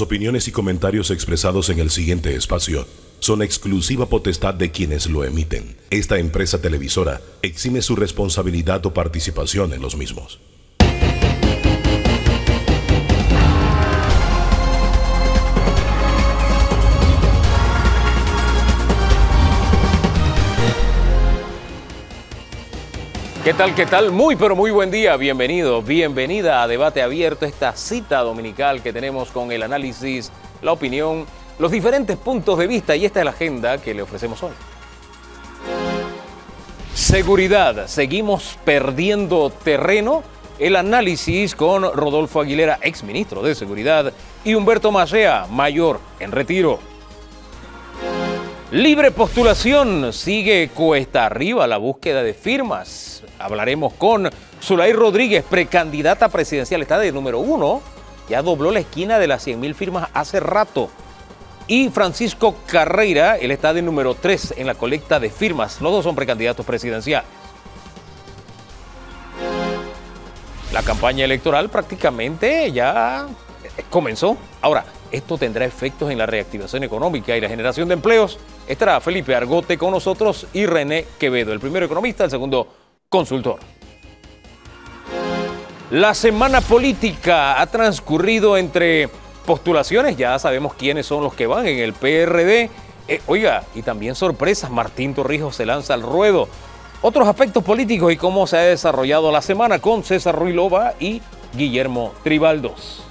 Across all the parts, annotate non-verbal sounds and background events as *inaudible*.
opiniones y comentarios expresados en el siguiente espacio son exclusiva potestad de quienes lo emiten. Esta empresa televisora exime su responsabilidad o participación en los mismos. ¿Qué tal? ¿Qué tal? Muy, pero muy buen día. Bienvenido, bienvenida a Debate Abierto, esta cita dominical que tenemos con el análisis, la opinión, los diferentes puntos de vista y esta es la agenda que le ofrecemos hoy. Seguridad. Seguimos perdiendo terreno. El análisis con Rodolfo Aguilera, exministro de Seguridad, y Humberto Macea, mayor en retiro. Libre postulación, sigue cuesta arriba la búsqueda de firmas. Hablaremos con Zulay Rodríguez, precandidata presidencial, está de número uno, ya dobló la esquina de las 100.000 firmas hace rato. Y Francisco Carreira, él está de número tres en la colecta de firmas. Los dos son precandidatos presidenciales. La campaña electoral prácticamente ya comenzó. Ahora, esto tendrá efectos en la reactivación económica y la generación de empleos. Estará Felipe Argote con nosotros y René Quevedo, el primero economista, el segundo consultor. La semana política ha transcurrido entre postulaciones, ya sabemos quiénes son los que van en el PRD. Eh, oiga, y también sorpresas, Martín Torrijos se lanza al ruedo. Otros aspectos políticos y cómo se ha desarrollado la semana con César Ruilova y Guillermo Tribaldos.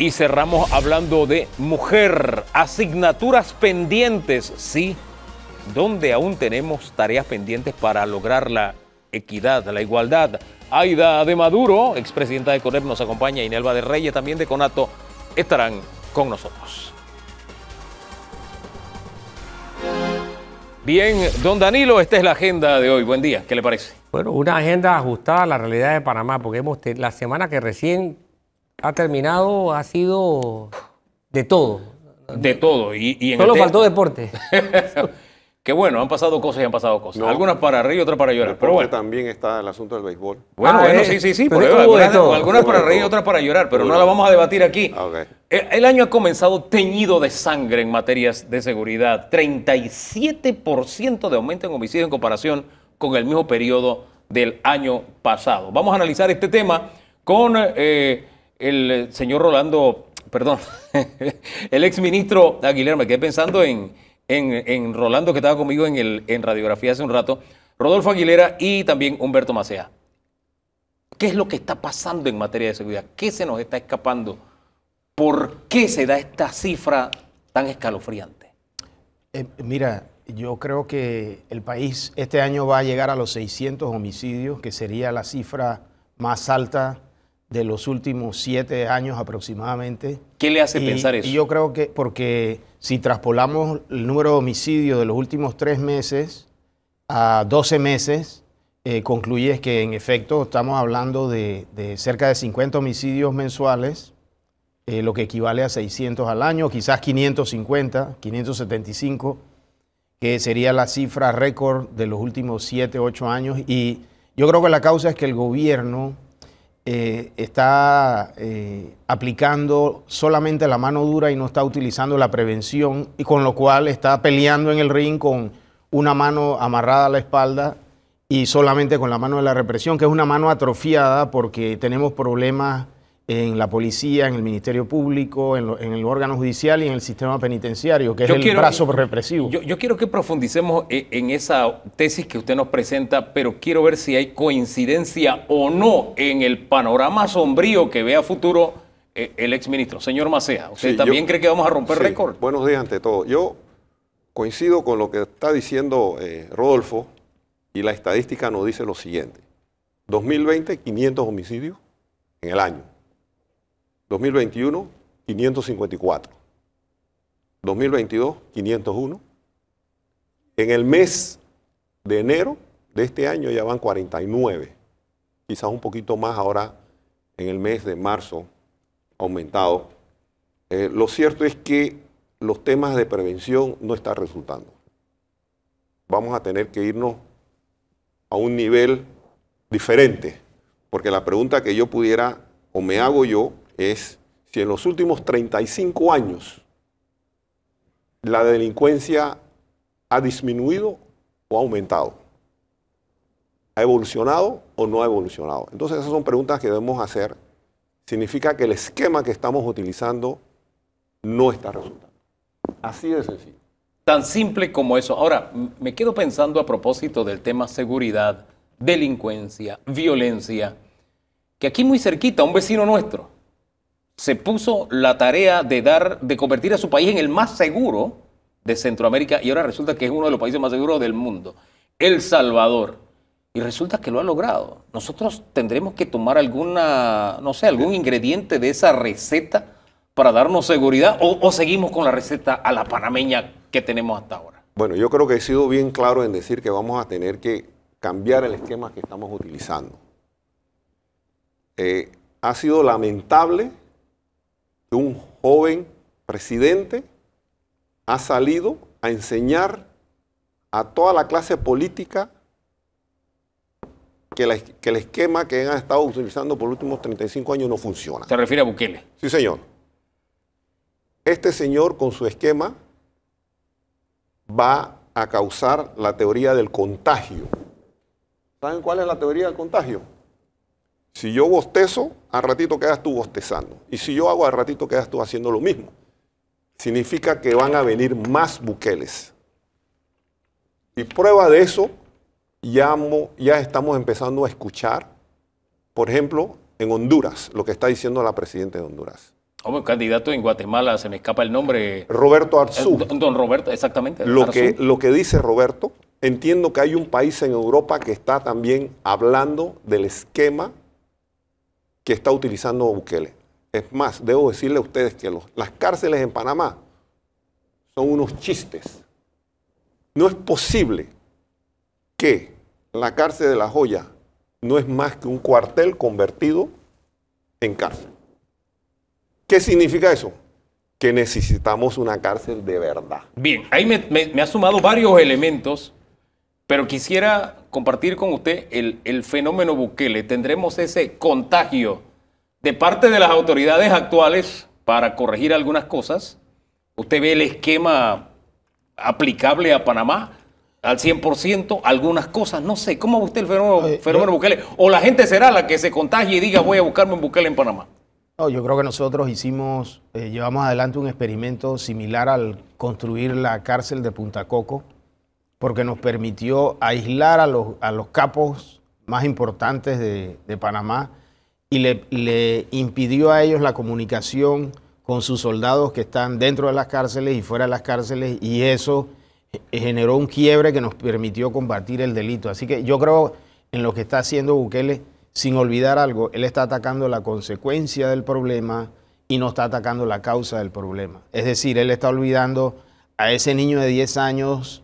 Y cerramos hablando de mujer, asignaturas pendientes, sí, donde aún tenemos tareas pendientes para lograr la equidad, la igualdad. Aida de Maduro, expresidenta de CONEP, nos acompaña, Nelva de Reyes, también de CONATO, estarán con nosotros. Bien, don Danilo, esta es la agenda de hoy. Buen día, ¿qué le parece? Bueno, una agenda ajustada a la realidad de Panamá, porque hemos la semana que recién ha terminado, ha sido de todo. De todo. Y, Solo faltó deporte. *laughs* Qué bueno, han pasado cosas y han pasado cosas. Algunas para reír, otras para llorar. Pero bueno. también está el asunto del béisbol. Bueno, ah, eh, sí, sí, sí. algunas, para reír, y otras para llorar, pero no la vamos a debatir aquí. Ah, eh, el, año ha comenzado teñido de sangre en materias de seguridad. 37% de aumento en homicidios en comparación con el mismo periodo del año pasado. Vamos a analizar este tema con eh, el eh, señor Rolando, perdón, *laughs* el exministro Aguilera, me quedé pensando en, en, Rolando que estaba conmigo en, el, en radiografía hace un rato, Rodolfo Aguilera y también Humberto Macea. ¿Qué es lo que está pasando en materia de seguridad? ¿Qué se nos está escapando? ¿Por qué se da esta cifra tan escalofriante? Eh, mira, yo creo que el país este año va a llegar a los 600 homicidios, que sería la cifra más alta de los últimos siete años aproximadamente. ¿Qué le hace pensar eso? yo creo que porque si traspolamos el número de homicidios de los últimos tres meses a 12 meses, eh, concluyes que en efecto estamos hablando de, cerca de 50 homicidios mensuales, eh, lo que equivale a 600 al año, quizás 550, 575, que sería la cifra récord de los últimos siete, ocho años. Y yo creo que la causa es que el gobierno eh, está eh, aplicando solamente la mano dura y no está utilizando la prevención, y con lo cual está peleando en el ring con una mano amarrada a la espalda y solamente con la mano de la represión, que es una mano atrofiada porque tenemos problemas en la policía, en el Ministerio Público, en, el órgano judicial y en el sistema penitenciario, que es quiero, el brazo represivo. Yo, quiero que profundicemos e, en, esa tesis que usted nos presenta, pero quiero ver si hay coincidencia o no en el panorama sombrío que ve a futuro eh, el exministro. Señor Macea, ¿usted también cree que vamos a romper récord? Buenos días ante todo. Yo coincido con lo que está diciendo eh, Rodolfo y la estadística nos dice lo siguiente. 2020, 500 homicidios en el año. 2021, 554. 2022, 501. En el mes de enero de este año ya van 49. Quizás un poquito más ahora en el mes de marzo aumentado. Eh, lo cierto es que los temas de prevención no están resultando. Vamos a tener que irnos a un nivel diferente, porque la pregunta que yo pudiera o me hago yo es si en los últimos 35 años la delincuencia ha disminuido o ha aumentado. ¿Ha evolucionado o no ha evolucionado? Entonces esas son preguntas que debemos hacer. Significa que el esquema que estamos utilizando no está resultando. Así de sencillo. Tan simple como eso. Ahora, me quedo pensando a propósito del tema seguridad, delincuencia, violencia, que aquí muy cerquita, un vecino nuestro, se puso la tarea de dar, de convertir a su país en el más seguro de Centroamérica y ahora resulta que es uno de los países más seguros del mundo, El Salvador. Y resulta que lo ha logrado. Nosotros tendremos que tomar alguna, no sé, algún ingrediente de esa receta para darnos seguridad o, seguimos con la receta a la panameña que tenemos hasta ahora. Bueno, yo creo que he sido bien claro en decir que vamos a tener que cambiar el esquema que estamos utilizando. Eh, ha sido lamentable un joven presidente ha salido a enseñar a toda la clase política que, que el esquema que han estado utilizando por los últimos 35 años no funciona. ¿Se refiere a Bukele? Sí, señor. Este señor con su esquema va a causar la teoría del contagio. ¿Saben cuál es la teoría del contagio? Si yo bostezo, al ratito quedas tú bostezando. Y si yo hago, al ratito quedas tú haciendo lo mismo. Significa que van a venir más buqueles. Y prueba de eso, ya, estamos empezando a escuchar, por ejemplo, en Honduras, lo que está diciendo la presidenta de Honduras. Hombre, candidato en Guatemala, se me escapa el nombre. Roberto eh, Arzú. Don, Roberto, exactamente. lo que dice Roberto, entiendo que hay un país en Europa que está también hablando del esquema que está utilizando Bukele. Es más, debo decirle a ustedes que las cárceles en Panamá son unos chistes. No es posible que la cárcel de La Joya no es más que un cuartel convertido en cárcel. ¿Qué significa eso? Que necesitamos una cárcel de verdad. Bien, ahí me ha sumado varios elementos pero quisiera compartir con usted el, el, fenómeno Bukele. Tendremos ese contagio de parte de las autoridades actuales para corregir algunas cosas. Usted ve el esquema aplicable a Panamá al 100%, algunas cosas, no sé, ¿cómo usted el eh, fenómeno, Bukele? O la gente será la que se contagie y diga voy a buscarme un Bukele en Panamá. yo creo que nosotros hicimos, eh, llevamos adelante un experimento similar al construir la cárcel de Punta Coco porque nos permitió aislar a los, a los capos más importantes de, Panamá y le, le, impidió a ellos la comunicación con sus soldados que están dentro de las cárceles y fuera de las cárceles y eso generó un quiebre que nos permitió combatir el delito. Así que yo creo en lo que está haciendo Bukele, sin olvidar algo, él está atacando la consecuencia del problema y no está atacando la causa del problema. Es decir, él está olvidando a ese niño de 10 años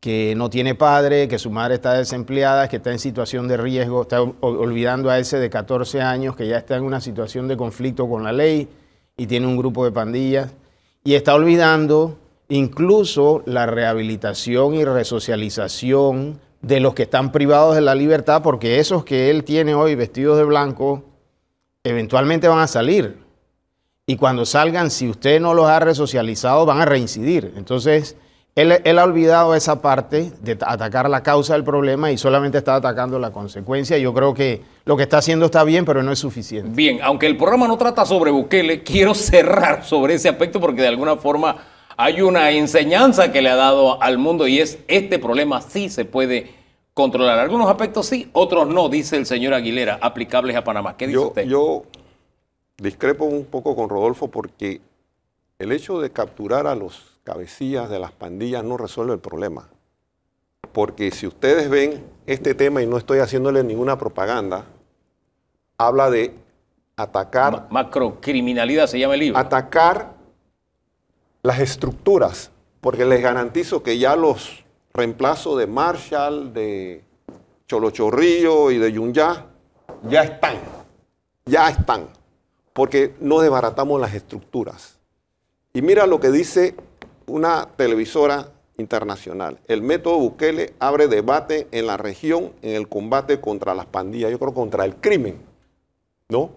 que no tiene padre, que su madre está desempleada, que está en situación de riesgo, está olvidando a ese de 14 años que ya está en una situación de conflicto con la ley y tiene un grupo de pandillas, y está olvidando incluso la rehabilitación y resocialización de los que están privados de la libertad, porque esos que él tiene hoy vestidos de blanco, eventualmente van a salir. Y cuando salgan, si usted no los ha resocializado, van a reincidir. Entonces, él, ha olvidado esa parte de atacar la causa del problema y solamente está atacando la consecuencia. Yo creo que lo que está haciendo está bien, pero no es suficiente. Bien, aunque el programa no trata sobre Bukele, quiero *laughs* cerrar sobre ese aspecto porque de alguna forma hay una enseñanza que le ha dado al mundo y es este problema sí se puede controlar. Algunos aspectos sí, otros no, dice el señor Aguilera, aplicables a Panamá. ¿Qué dice usted? Yo discrepo un poco con Rodolfo porque el hecho de capturar a los cabecillas de las pandillas no resuelve el problema. Porque si ustedes ven este tema, y no estoy haciéndole ninguna propaganda, habla de atacar... macrocriminalidad se llama el libro. Atacar las estructuras, porque les garantizo que ya los reemplazos de Marshall, de Cholochorrillo y de Yunya ya están, ya están, porque no desbaratamos las estructuras. Y mira lo que dice una televisora internacional. El método Bukele abre debate en la región en el combate contra las pandillas, yo creo contra el crimen, ¿no?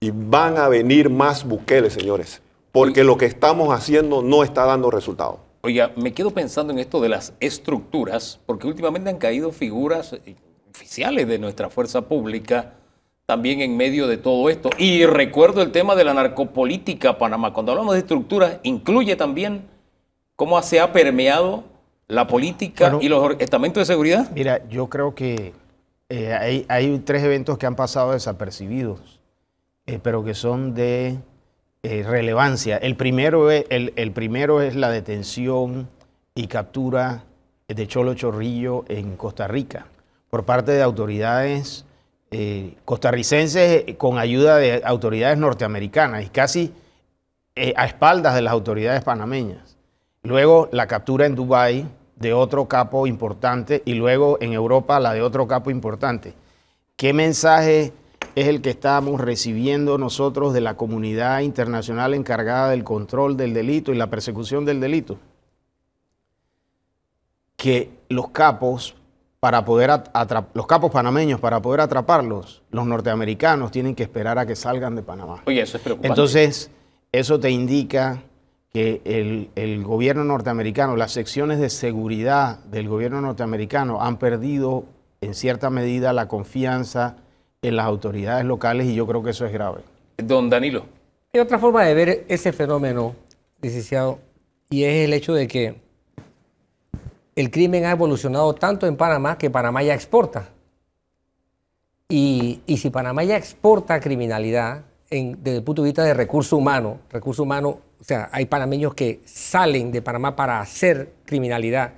Y van a venir más Bukele, señores, porque lo que estamos haciendo no está dando resultado. Oiga, me quedo pensando en esto de las estructuras, porque últimamente han caído figuras eh, oficiales de nuestra fuerza pública también en medio de todo esto. Y recuerdo el tema de la narcopolítica Panamá. Cuando hablamos de estructuras, incluye también cómo se ha permeado la política y los estamentos de seguridad? Mira, yo creo que eh, hay, tres eventos que han pasado desapercibidos, eh, pero que son de eh, relevancia. El primero, es, la detención y captura de Cholo Chorrillo en Costa Rica por parte de autoridades costarricenses con ayuda de autoridades norteamericanas y casi a espaldas de las autoridades panameñas. Luego la captura en Dubái de otro capo importante y luego en Europa la de otro capo importante. ¿Qué mensaje es el que estamos recibiendo nosotros de la comunidad internacional encargada del control del delito y la persecución del delito? Que los capos para poder los capos panameños para poder atraparlos, los norteamericanos tienen que esperar a que salgan de Panamá. Oye, eso es preocupante. Entonces, eso te indica el, gobierno norteamericano, las secciones de seguridad del gobierno norteamericano han perdido en cierta medida la confianza en las autoridades locales y yo creo que eso es grave. Don Danilo. Hay otra forma de ver ese fenómeno, licenciado, y es el hecho de que el crimen ha evolucionado tanto en Panamá que Panamá ya exporta. y si Panamá ya exporta criminalidad, desde el punto de vista de recursos humanos, recursos humanos, o sea, hay panameños que salen de Panamá para hacer criminalidad,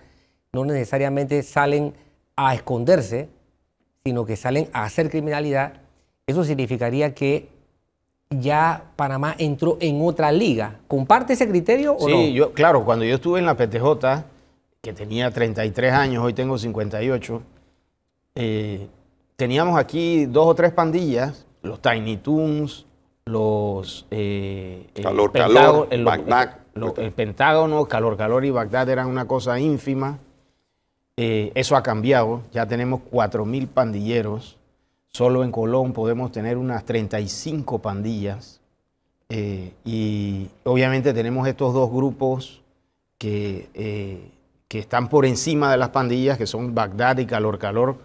no necesariamente salen a esconderse, sino que salen a hacer criminalidad, eso significaría que ya Panamá entró en otra liga. ¿Comparte ese criterio o no? Sí, yo, claro, cuando yo estuve en la PTJ, que tenía 33 años, hoy tengo 58, eh, teníamos aquí dos o tres pandillas, los Tiny Toons, los eh, el Bagdad. el Pentágono, calor, calor y Bagdad eran una cosa ínfima. Eh, eso ha cambiado. Ya tenemos 4.000 pandilleros. Solo en Colón podemos tener unas 35 pandillas. Eh, y obviamente tenemos estos dos grupos que, que están por encima de las pandillas, que son Bagdad y Calor Calor,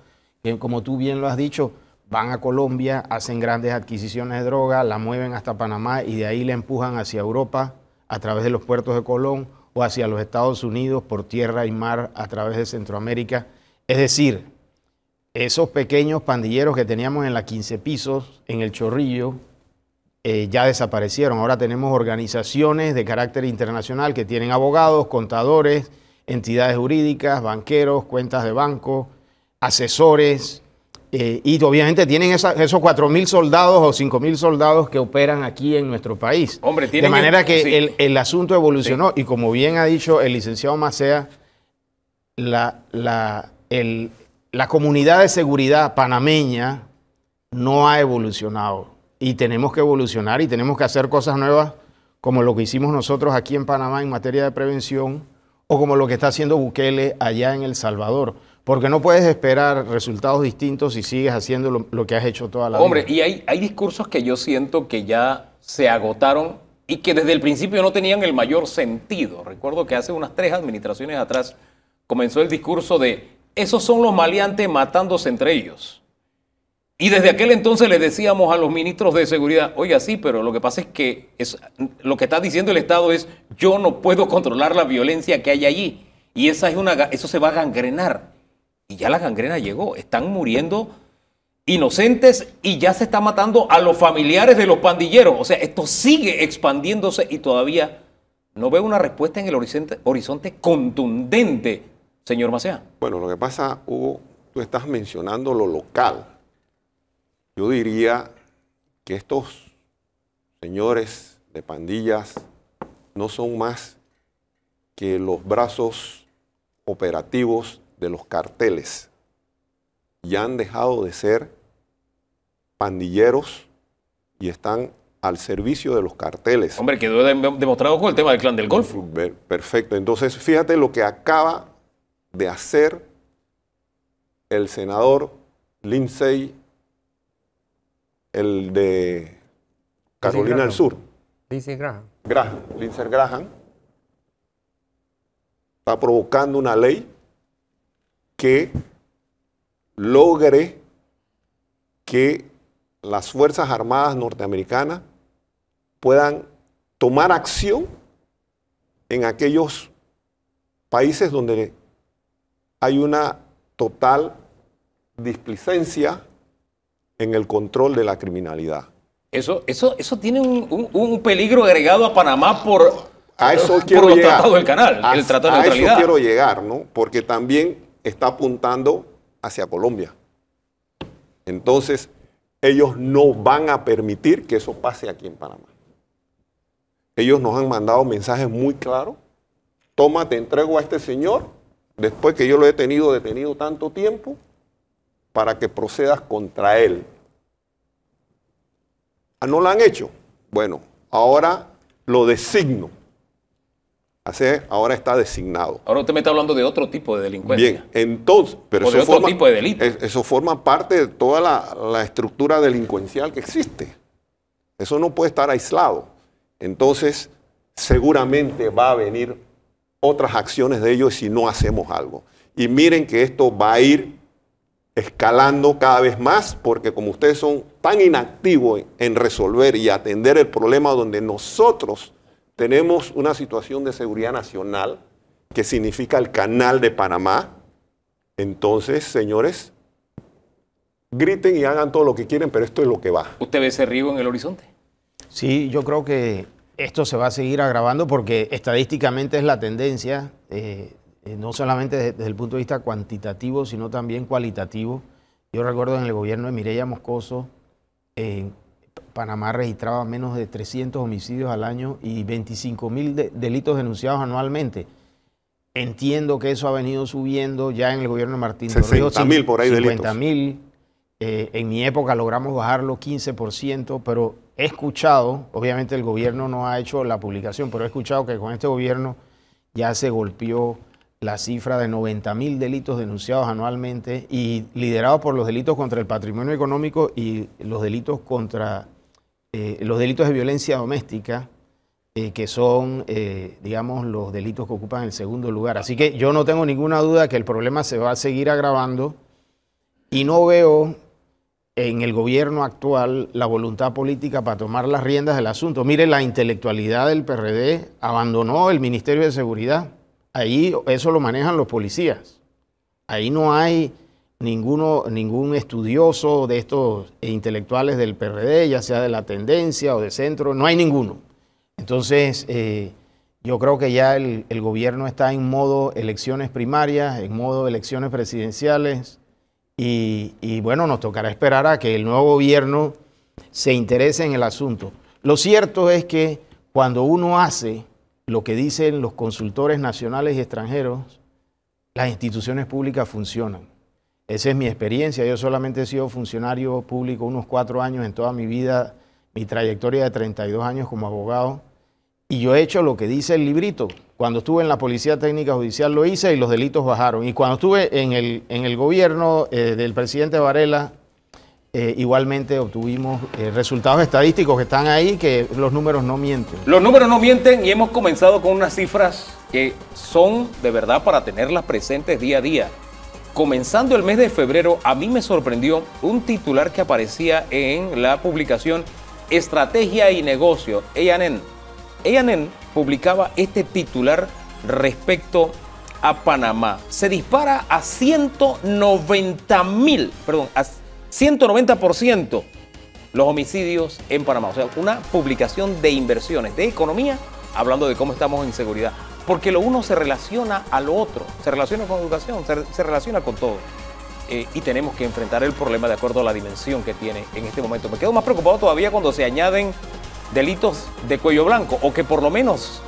que como tú bien lo has dicho, van a Colombia, hacen grandes adquisiciones de droga, la mueven hasta Panamá y de ahí la empujan hacia Europa a través de los puertos de Colón o hacia los Estados Unidos por tierra y mar a través de Centroamérica. Es decir, esos pequeños pandilleros que teníamos en la 15 pisos, en el Chorrillo, eh, ya desaparecieron. Ahora tenemos organizaciones de carácter internacional que tienen abogados, contadores, entidades jurídicas, banqueros, cuentas de banco, asesores, eh, y obviamente tienen esos 4.000 soldados o 5.000 soldados que operan aquí en nuestro país. de manera que el, asunto evolucionó y como bien ha dicho el licenciado Macea, la, la comunidad de seguridad panameña no ha evolucionado y tenemos que evolucionar y tenemos que hacer cosas nuevas como lo que hicimos nosotros aquí en Panamá en materia de prevención o como lo que está haciendo Bukele allá en El Salvador. Porque no puedes esperar resultados distintos si sigues haciendo lo, que has hecho toda la vida. Hombre, y hay, discursos que yo siento que ya se agotaron y que desde el principio no tenían el mayor sentido. Recuerdo que hace unas tres administraciones atrás comenzó el discurso de esos son los maleantes matándose entre ellos. Y desde aquel entonces le decíamos a los ministros de seguridad, oiga, sí, pero lo que pasa es que lo que está diciendo el Estado es, yo no puedo controlar la violencia que hay allí. Y esa es una, eso se va a gangrenar y ya la gangrena llegó. Están muriendo inocentes y ya se está matando a los familiares de los pandilleros. O sea, esto sigue expandiéndose y todavía no veo una respuesta en el horizonte, horizonte contundente, señor Macea. Bueno, lo que pasa, Hugo, tú estás mencionando lo local. Yo diría que estos señores de pandillas no son más que los brazos operativos de los carteles ya han dejado de ser pandilleros y están al servicio de los carteles. Hombre, quedó demostrado con el tema del clan del golf Perfecto. Entonces, fíjate lo que acaba de hacer el senador Lindsay el de Carolina del Sur. Lindsey Graham. Graham. Lindsey Graham. Está provocando una ley que logre que las Fuerzas Armadas norteamericanas puedan tomar acción en aquellos países donde hay una total displicencia en el control de la criminalidad. Eso, eso, eso tiene un, peligro agregado a Panamá por, a eso del canal, el tratado A eso quiero llegar, ¿no? Porque también está apuntando hacia Colombia. Entonces, ellos no van a permitir que eso pase aquí en Panamá. Ellos nos han mandado mensajes muy claros. Toma, te entrego a este señor, después que yo lo he tenido detenido tanto tiempo, para que procedas contra él. Ah, ¿No lo han hecho? Bueno, ahora lo designo ahora está designado. Ahora usted me está hablando de otro tipo de delincuencia. Bien, entonces, pero o otro forma, tipo de eso forma parte de toda la, la, estructura delincuencial que existe. Eso no puede estar aislado. Entonces, seguramente va a venir otras acciones de ellos si no hacemos algo. Y miren que esto va a ir escalando cada vez más, porque como ustedes son tan inactivos en resolver y atender el problema donde nosotros tenemos una situación de seguridad nacional que significa el canal de Panamá. Entonces, señores, griten y hagan todo lo que quieren, pero esto es lo que va. ¿Usted ve ese río en el horizonte? Sí, yo creo que esto se va a seguir agravando porque estadísticamente es la tendencia, eh, eh, no solamente desde, el punto de vista cuantitativo, sino también cualitativo. Yo recuerdo en el gobierno de Mireya Moscoso, eh, Panamá registraba menos de 300 homicidios al año y 25 mil delitos denunciados anualmente. Entiendo que eso ha venido subiendo ya en el gobierno de Martín 60 mil por ahí 50 mil. Eh, en mi época logramos bajarlo 15%, pero he escuchado, obviamente el gobierno no ha hecho la publicación, pero he escuchado que con este gobierno ya se golpeó la cifra de 90.000 delitos denunciados anualmente y liderados por los delitos contra el patrimonio económico y los delitos contra eh, los delitos de violencia doméstica, eh, que son, eh, digamos, los delitos que ocupan el segundo lugar. Así que yo no tengo ninguna duda que el problema se va a seguir agravando y no veo en el gobierno actual la voluntad política para tomar las riendas del asunto. Mire, la intelectualidad del PRD abandonó el Ministerio de Seguridad Ahí eso lo manejan los policías. Ahí no hay ninguno, ningún estudioso de estos intelectuales del PRD, ya sea de la tendencia o de centro, no hay ninguno. Entonces, eh, yo creo que ya el, gobierno está en modo elecciones primarias, en modo elecciones presidenciales, y bueno, nos tocará esperar a que el nuevo gobierno se interese en el asunto. Lo cierto es que cuando uno hace lo que dicen los consultores nacionales y extranjeros, las instituciones públicas funcionan. Esa es mi experiencia. Yo solamente he sido funcionario público unos cuatro años en toda mi vida, mi trayectoria de 32 años como abogado. Y yo he hecho lo que dice el librito. Cuando estuve en la Policía Técnica Judicial lo hice y los delitos bajaron. Y cuando estuve en el, en el gobierno eh, del presidente Varela, eh, igualmente obtuvimos eh, resultados estadísticos que están ahí, que los números no mienten. Los números no mienten y hemos comenzado con unas cifras que son de verdad para tenerlas presentes día a día. Comenzando el mes de febrero, a mí me sorprendió un titular que aparecía en la publicación Estrategia y Negocio, EANEN. EANEN publicaba este titular respecto a Panamá. Se dispara a 190 mil, perdón, a 190% los homicidios en Panamá. O sea, una publicación de inversiones, de economía, hablando de cómo estamos en seguridad. Porque lo uno se relaciona a lo otro, se relaciona con educación, se, relaciona con todo. Eh, y tenemos que enfrentar el problema de acuerdo a la dimensión que tiene en este momento. Me quedo más preocupado todavía cuando se añaden delitos de cuello blanco o que por lo menos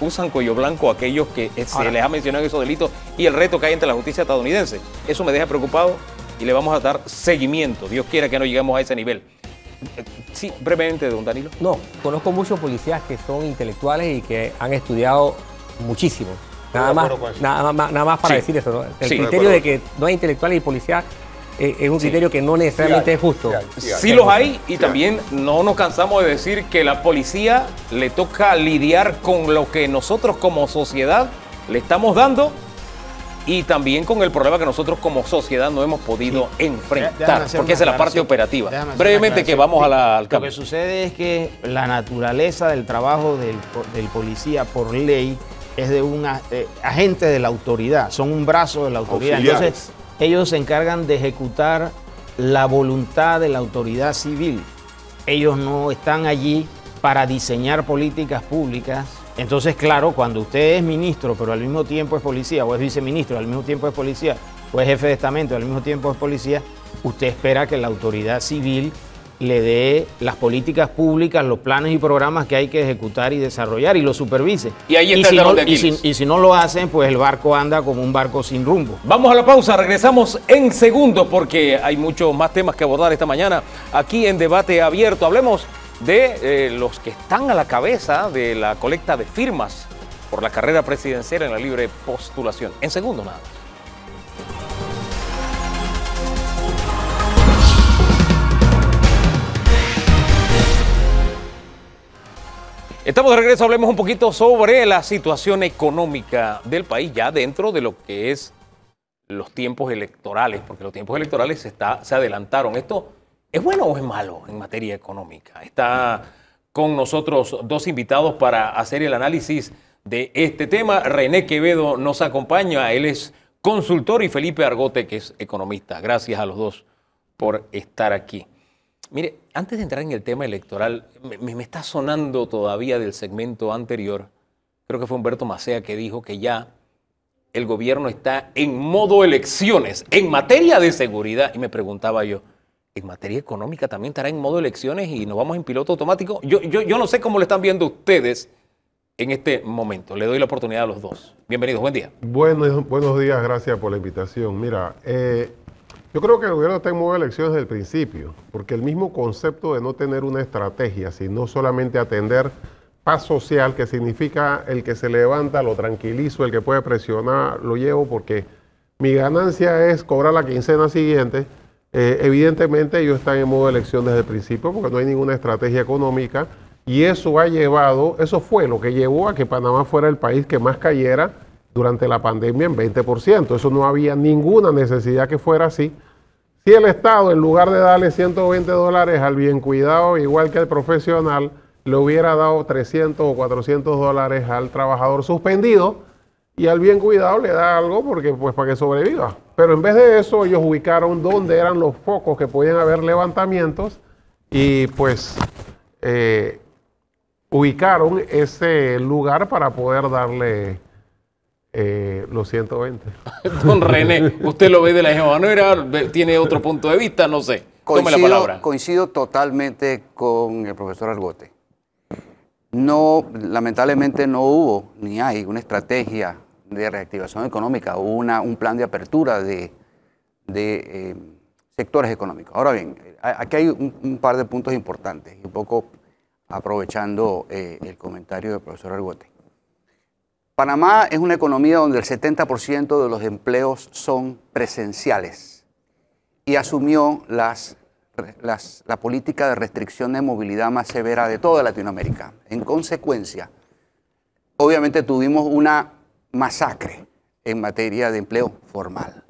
usan cuello blanco aquellos que se les ha mencionado esos delitos y el reto que hay entre la justicia estadounidense. Eso me deja preocupado y le vamos a dar seguimiento. Dios quiera que no lleguemos a ese nivel. Sí, brevemente, don Danilo. No, conozco muchos policías que son intelectuales y que han estudiado muchísimo. Nada más, nada, más, para decir eso. El criterio de que no hay intelectuales y policías eh, es un criterio que no necesariamente es justo. Sí, los hay y también no nos cansamos de decir que la policía le toca lidiar con lo que nosotros como sociedad le estamos dando y también con el problema que nosotros como sociedad no hemos podido enfrentar, porque es la parte operativa. Brevemente que vamos a la, al Lo que sucede es que la naturaleza del trabajo del, policía por ley es de un eh, agente de la autoridad, son un brazo de la autoridad. Entonces, ellos se encargan de ejecutar la voluntad de la autoridad civil. Ellos no están allí para diseñar políticas públicas entonces, claro, cuando usted es ministro, pero al mismo tiempo es policía, o es viceministro, al mismo tiempo es policía, o es jefe de estamento, al mismo tiempo es policía, usted espera que la autoridad civil le dé las políticas públicas, los planes y programas que hay que ejecutar y desarrollar y lo supervise. Y ahí si no, y si no lo hacen, pues el barco anda como un barco sin rumbo. Vamos a la pausa, regresamos en segundo, porque hay muchos más temas que abordar esta mañana aquí en Debate Abierto. Hablemos de eh, los que están a la cabeza de la colecta de firmas por la carrera presidencial en la libre postulación. En segundo nada. Estamos de regreso, hablemos un poquito sobre la situación económica del país ya dentro de lo que es los tiempos electorales, porque los tiempos electorales se, está, se adelantaron. Esto ¿Es bueno o es malo en materia económica? Está con nosotros dos invitados para hacer el análisis de este tema. René Quevedo nos acompaña, él es consultor y Felipe Argote, que es economista. Gracias a los dos por estar aquí. Mire, antes de entrar en el tema electoral, me, está sonando todavía del segmento anterior, creo que fue Humberto Macea que dijo que ya el gobierno está en modo elecciones en materia de seguridad. Y me preguntaba yo, en materia económica también estará en modo elecciones y nos vamos en piloto automático. Yo, yo, no sé cómo lo están viendo ustedes en este momento. Le doy la oportunidad a los dos. Bienvenidos, buen día. Bueno, buenos días, gracias por la invitación. Mira, eh, yo creo que el gobierno está en modo elecciones desde el principio, porque el mismo concepto de no tener una estrategia, sino solamente atender paz social, que significa el que se levanta, lo tranquilizo, el que puede presionar, lo llevo, porque mi ganancia es cobrar la quincena siguiente eh, evidentemente ellos están en modo de elección desde el principio porque no hay ninguna estrategia económica y eso ha llevado, eso fue lo que llevó a que Panamá fuera el país que más cayera durante la pandemia en 20%. Eso no había ninguna necesidad que fuera así. Si el Estado, en lugar de darle 120 dólares al bien cuidado, igual que al profesional, le hubiera dado 300 o 400 dólares al trabajador suspendido, y al bien cuidado le da algo porque pues para que sobreviva. Pero en vez de eso ellos ubicaron dónde eran los focos que podían haber levantamientos y pues eh, ubicaron ese lugar para poder darle eh, los 120. *laughs* Don René, usted lo ve de la misma manera, tiene otro punto de vista, no sé. Tome la palabra. Coincido totalmente con el profesor Argote. No, lamentablemente no hubo ni hay una estrategia de reactivación económica una, un plan de apertura de, eh, sectores económicos. Ahora bien, aquí hay un, par de puntos importantes, un poco aprovechando eh, el comentario del profesor Argote. Panamá es una economía donde el 70% de los empleos son presenciales y asumió las, la política de restricción de movilidad más severa de toda Latinoamérica. En consecuencia, obviamente tuvimos una masacre en materia de empleo formal.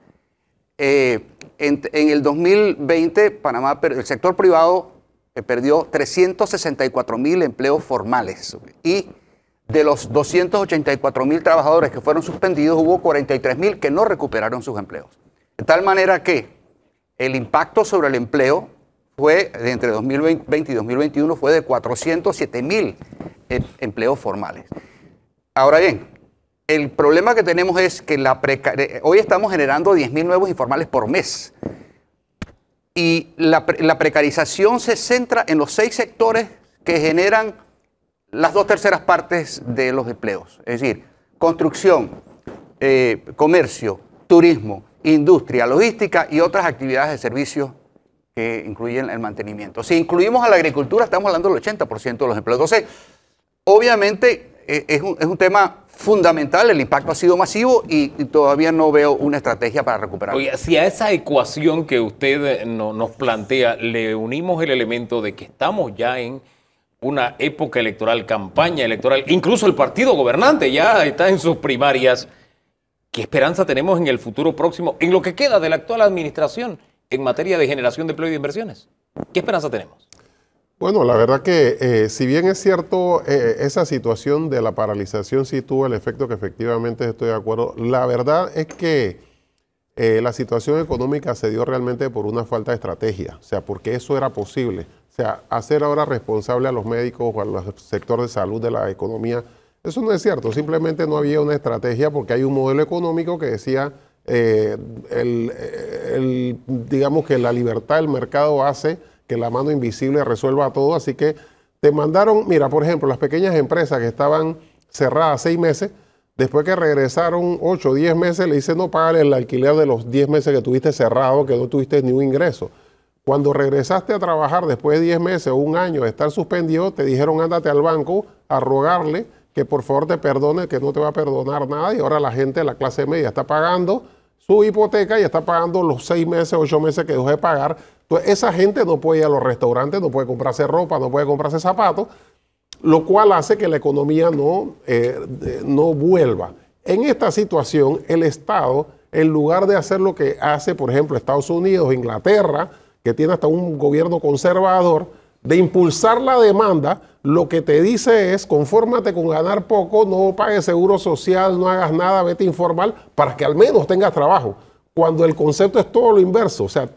Eh, en, el 2020, Panamá, el sector privado eh, perdió 364 mil empleos formales y de los 284 mil trabajadores que fueron suspendidos, hubo 43 mil que no recuperaron sus empleos. De tal manera que el impacto sobre el empleo fue, entre 2020 y 2021, fue de 407 mil eh, empleos formales. Ahora bien, el problema que tenemos es que eh, hoy estamos generando 10.000 nuevos informales por mes. Y la, precarización se centra en los seis sectores que generan las dos terceras partes de los empleos. Es decir, construcción, eh, comercio, turismo, industria, logística y otras actividades de servicios que incluyen el mantenimiento. Si incluimos a la agricultura, estamos hablando del 80% de los empleos. Entonces, obviamente eh, es, un, es un tema fundamental, el impacto ha sido masivo y, todavía no veo una estrategia para recuperar. Oye, si a esa ecuación que usted eh, nos plantea le unimos el elemento de que estamos ya en una época electoral, campaña electoral, incluso el partido gobernante ya está en sus primarias, ¿qué esperanza tenemos en el futuro próximo, en lo que queda de la actual administración en materia de generación de empleo y de inversiones? ¿Qué esperanza tenemos? Bueno, la verdad que eh, si bien es cierto, eh, esa situación de la paralización sí tuvo el efecto que efectivamente estoy de acuerdo. La verdad es que eh, la situación económica se dio realmente por una falta de estrategia, o sea, porque eso era posible. O sea, hacer ahora responsable a los médicos o al sector de salud de la economía, eso no es cierto. Simplemente no había una estrategia porque hay un modelo económico que decía, el, digamos que la libertad del mercado hace que la mano invisible resuelva todo. Así que te mandaron, mira, por ejemplo, las pequeñas empresas que estaban cerradas seis meses, después que regresaron ocho o diez meses, le dicen no pagar el alquiler de los diez meses que tuviste cerrado, que no tuviste ni un ingreso. Cuando regresaste a trabajar después de diez meses o un año de estar suspendido, te dijeron ándate al banco a rogarle que por favor te perdone, que no te va a perdonar nada. Y ahora la gente de la clase media está pagando su hipoteca y está pagando los seis meses, ocho meses que dejó de pagar entonces, esa gente no puede ir a los restaurantes, no puede comprarse ropa, no puede comprarse zapatos, lo cual hace que la economía no, eh, no vuelva. En esta situación, el Estado, en lugar de hacer lo que hace, por ejemplo, Estados Unidos, Inglaterra, que tiene hasta un gobierno conservador, de impulsar la demanda, lo que te dice es, confórmate con ganar poco, no pagues seguro social, no hagas nada, vete informal, para que al menos tengas trabajo cuando el concepto es todo lo inverso. O sea,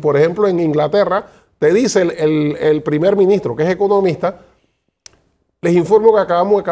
por ejemplo, en Inglaterra, te dice el, primer ministro, que es economista, les informo que acabamos de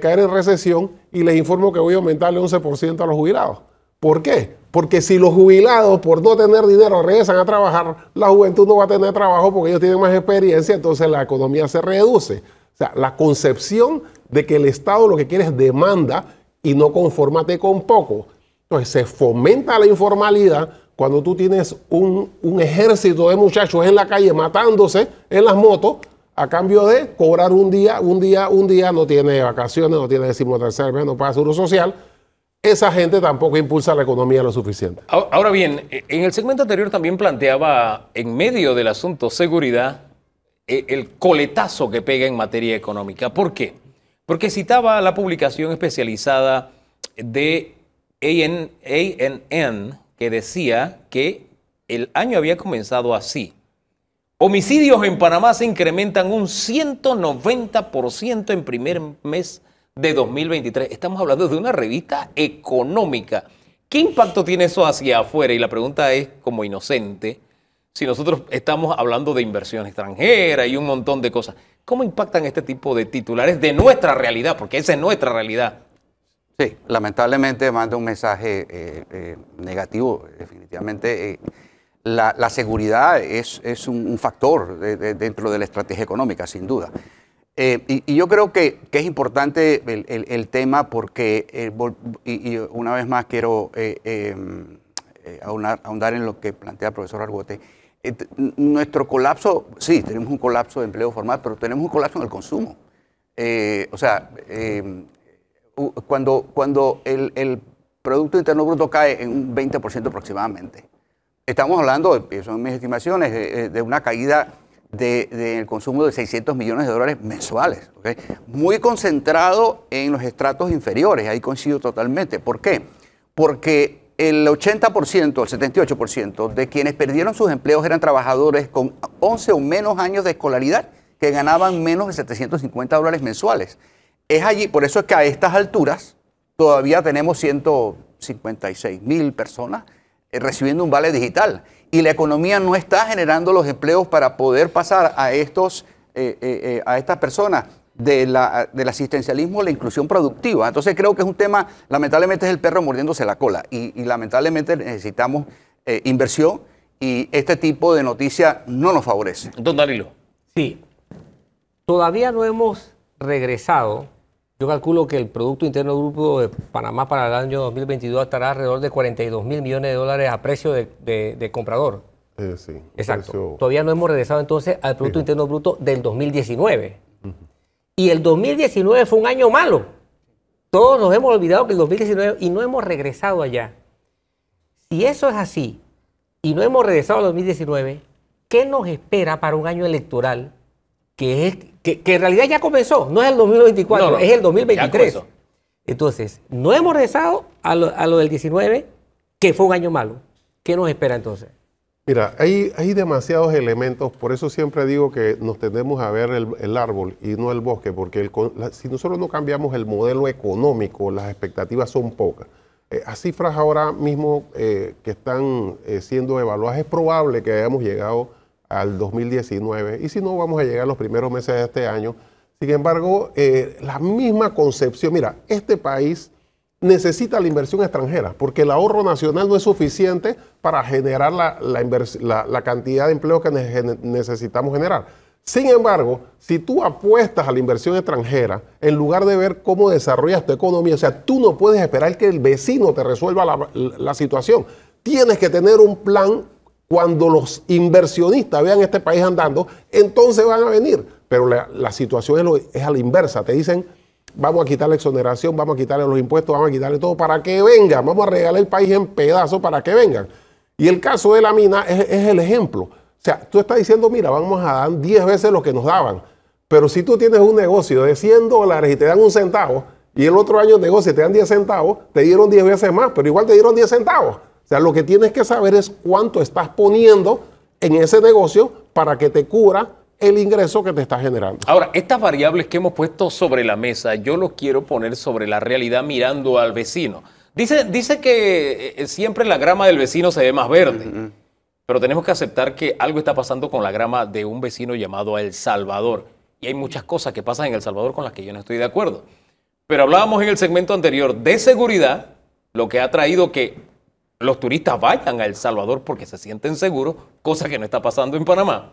caer, eh, en recesión y les informo que voy a aumentarle 11% a los jubilados. ¿Por qué? Porque si los jubilados, por no tener dinero, regresan a trabajar, la juventud no va a tener trabajo porque ellos tienen más experiencia, entonces la economía se reduce. O sea, la concepción de que el Estado lo que quiere es demanda y no conformate con poco. Entonces se fomenta la informalidad cuando tú tienes un, ejército de muchachos en la calle matándose en las motos a cambio de cobrar un día, un día, un día, no tiene vacaciones, no tiene decimotercer mes, no paga seguro social. Esa gente tampoco impulsa la economía lo suficiente. Ahora bien, e, en el segmento anterior también planteaba, en medio del asunto seguridad, e, el coletazo que pega en materia económica. ¿Por qué? Porque citaba la publicación especializada de ANN que decía que el año había comenzado así. Homicidios en Panamá se incrementan un 190% en primer mes de 2023. Estamos hablando de una revista económica. ¿Qué impacto tiene eso hacia afuera? Y la pregunta es como inocente, si nosotros estamos hablando de inversión extranjera y un montón de cosas, ¿cómo impactan este tipo de titulares de nuestra realidad? Porque esa es nuestra realidad Sí, lamentablemente manda un mensaje eh, eh, negativo, definitivamente. Eh, la, seguridad es, un, factor dentro de la estrategia económica, sin duda. y, yo creo que, es importante el, tema porque, y, una vez más quiero em, ahondar en lo que plantea el profesor Argote, nuestro colapso, sí, tenemos un colapso de empleo formal, pero tenemos un colapso en el consumo. o sea, em, cuando, cuando el, el Producto Interno Bruto cae en un 20% aproximadamente, estamos hablando, son mis estimaciones, de una caída del consumo de 600 millones de dólares mensuales, muy concentrado en los estratos inferiores, ahí coincido totalmente. ¿Por qué? Porque el 80%, el 78% de quienes perdieron sus empleos eran trabajadores con 11 o menos años de escolaridad que ganaban menos de 750 dólares mensuales. Es allí, por eso es que a estas alturas todavía tenemos 156 mil personas eh, recibiendo un vale digital y la economía no está generando los empleos para poder pasar a estos eh, eh, a estas personas del asistencialismo a la inclusión productiva. Entonces creo que es un tema, lamentablemente es el perro mordiéndose la cola y, lamentablemente necesitamos inversión y este tipo de noticia no nos favorece. Don Danilo. Sí, todavía no hemos regresado yo calculo que el Producto Interno Bruto de Panamá para el año 2022 estará alrededor de 42 mil millones de dólares a precio de, comprador. Eh, sí, Exacto. Todavía no hemos regresado entonces al Producto Interno Bruto del 2019. Y el 2019 fue un año malo. Todos nos hemos olvidado que el 2019 y no hemos regresado allá. Si eso es así y no hemos regresado al 2019, ¿qué nos espera para un año electoral que, en realidad ya comenzó, no es el 2024, es el 2023. Entonces, no hemos regresado a lo, del 19, que fue un año malo. ¿Qué nos espera entonces? Mira, hay, hay demasiados elementos, por eso siempre digo que nos tendemos a ver el, árbol y no el bosque, porque si nosotros no cambiamos el modelo económico, las expectativas son pocas. Eh, a cifras ahora mismo eh, que están eh, siendo evaluadas, es probable que hayamos llegado al 2019 y si no vamos a llegar a los primeros meses de este año. Sin embargo, eh, la misma concepción, mira, este país necesita la inversión extranjera porque el ahorro nacional no es suficiente para generar la, la, cantidad de empleo que necesitamos generar. Sin embargo, si tú apuestas a la inversión extranjera, en lugar de ver cómo desarrollas tu economía, o sea, tú no puedes esperar que el vecino te resuelva la, la situación. Tienes que tener un plan cuando los inversionistas vean este país andando, entonces van a venir. Pero la, situación es, a la inversa. Te dicen, vamos a quitar la exoneración, vamos a quitarle los impuestos, vamos a quitarle todo para que vengan, vamos a regalar el país en pedazos para que vengan. Y el caso de la mina es, el ejemplo. O sea, tú estás diciendo, mira, vamos a dar 10 veces lo que nos daban. Pero si tú tienes un negocio de 100 dólares y te dan un centavo, y el otro año negocio te dan 10 centavos, te dieron 10 veces más, pero igual te dieron 10 centavos. O sea, lo que tienes que saber es cuánto estás poniendo en ese negocio para que te cubra el ingreso que te está generando. Ahora, estas variables que hemos puesto sobre la mesa, yo lo quiero poner sobre la realidad mirando al vecino. Dice, dice que eh, siempre la grama del vecino se ve más verde, pero tenemos que aceptar que algo está pasando con la grama de un vecino llamado El Salvador. Y hay muchas cosas que pasan en El Salvador con las que yo no estoy de acuerdo. Pero hablábamos en el segmento anterior de seguridad, lo que ha traído que los turistas vayan a El Salvador porque se sienten seguros, cosa que no está pasando en Panamá.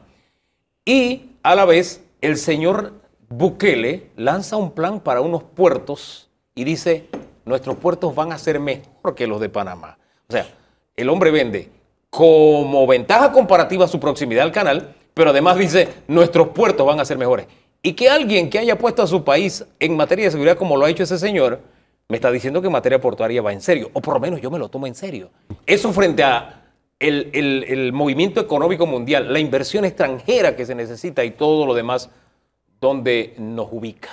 Y a la vez, el señor Bukele lanza un plan para unos puertos y dice, nuestros puertos van a ser mejor que los de Panamá. O sea, el hombre vende como ventaja comparativa su proximidad al canal, pero además dice, nuestros puertos van a ser mejores. Y que alguien que haya puesto a su país en materia de seguridad como lo ha hecho ese señor, me está diciendo que materia portuaria va en serio, o por lo menos yo me lo tomo en serio. Eso frente a el, movimiento económico mundial, la inversión extranjera que se necesita y todo lo demás, donde nos ubica.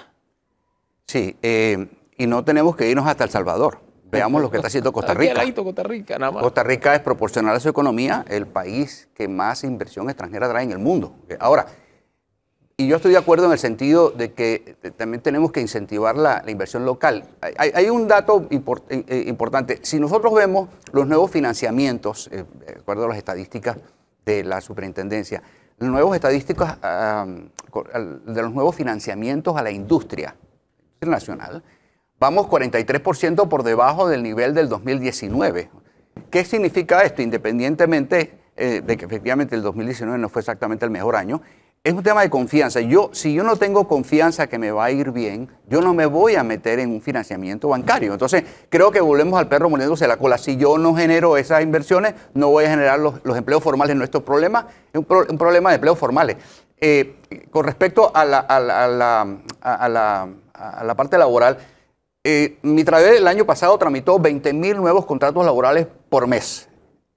Sí, eh, y no tenemos que irnos hasta El Salvador. Veamos lo que está haciendo Costa *laughs* Rica. Costa Rica, Costa Rica es proporcional a su economía el país que más inversión extranjera trae en el mundo. Ahora, y yo estoy de acuerdo en el sentido de que eh, también tenemos que incentivar la, inversión local. Hay, un dato eh, eh, importante. Si nosotros vemos los nuevos financiamientos, de acuerdo a las estadísticas de la superintendencia, los nuevos estadísticas de los nuevos financiamientos a la industria nacional, vamos 43% por debajo del nivel del 2019. ¿Qué significa esto? Independientemente de que efectivamente el 2019 no fue exactamente el mejor año, es un tema de confianza. Yo, si yo no tengo confianza que me va a ir bien, yo no me voy a meter en un financiamiento bancario. Entonces, creo que volvemos al perro mordiéndose la cola. Si yo no genero esas inversiones, no voy a generar los, empleos formales. Nuestro problema es un, problema de empleos formales. Eh, con respecto a la, parte laboral, eh, mi Mitravel el año pasado tramitó 20 nuevos contratos laborales por mes.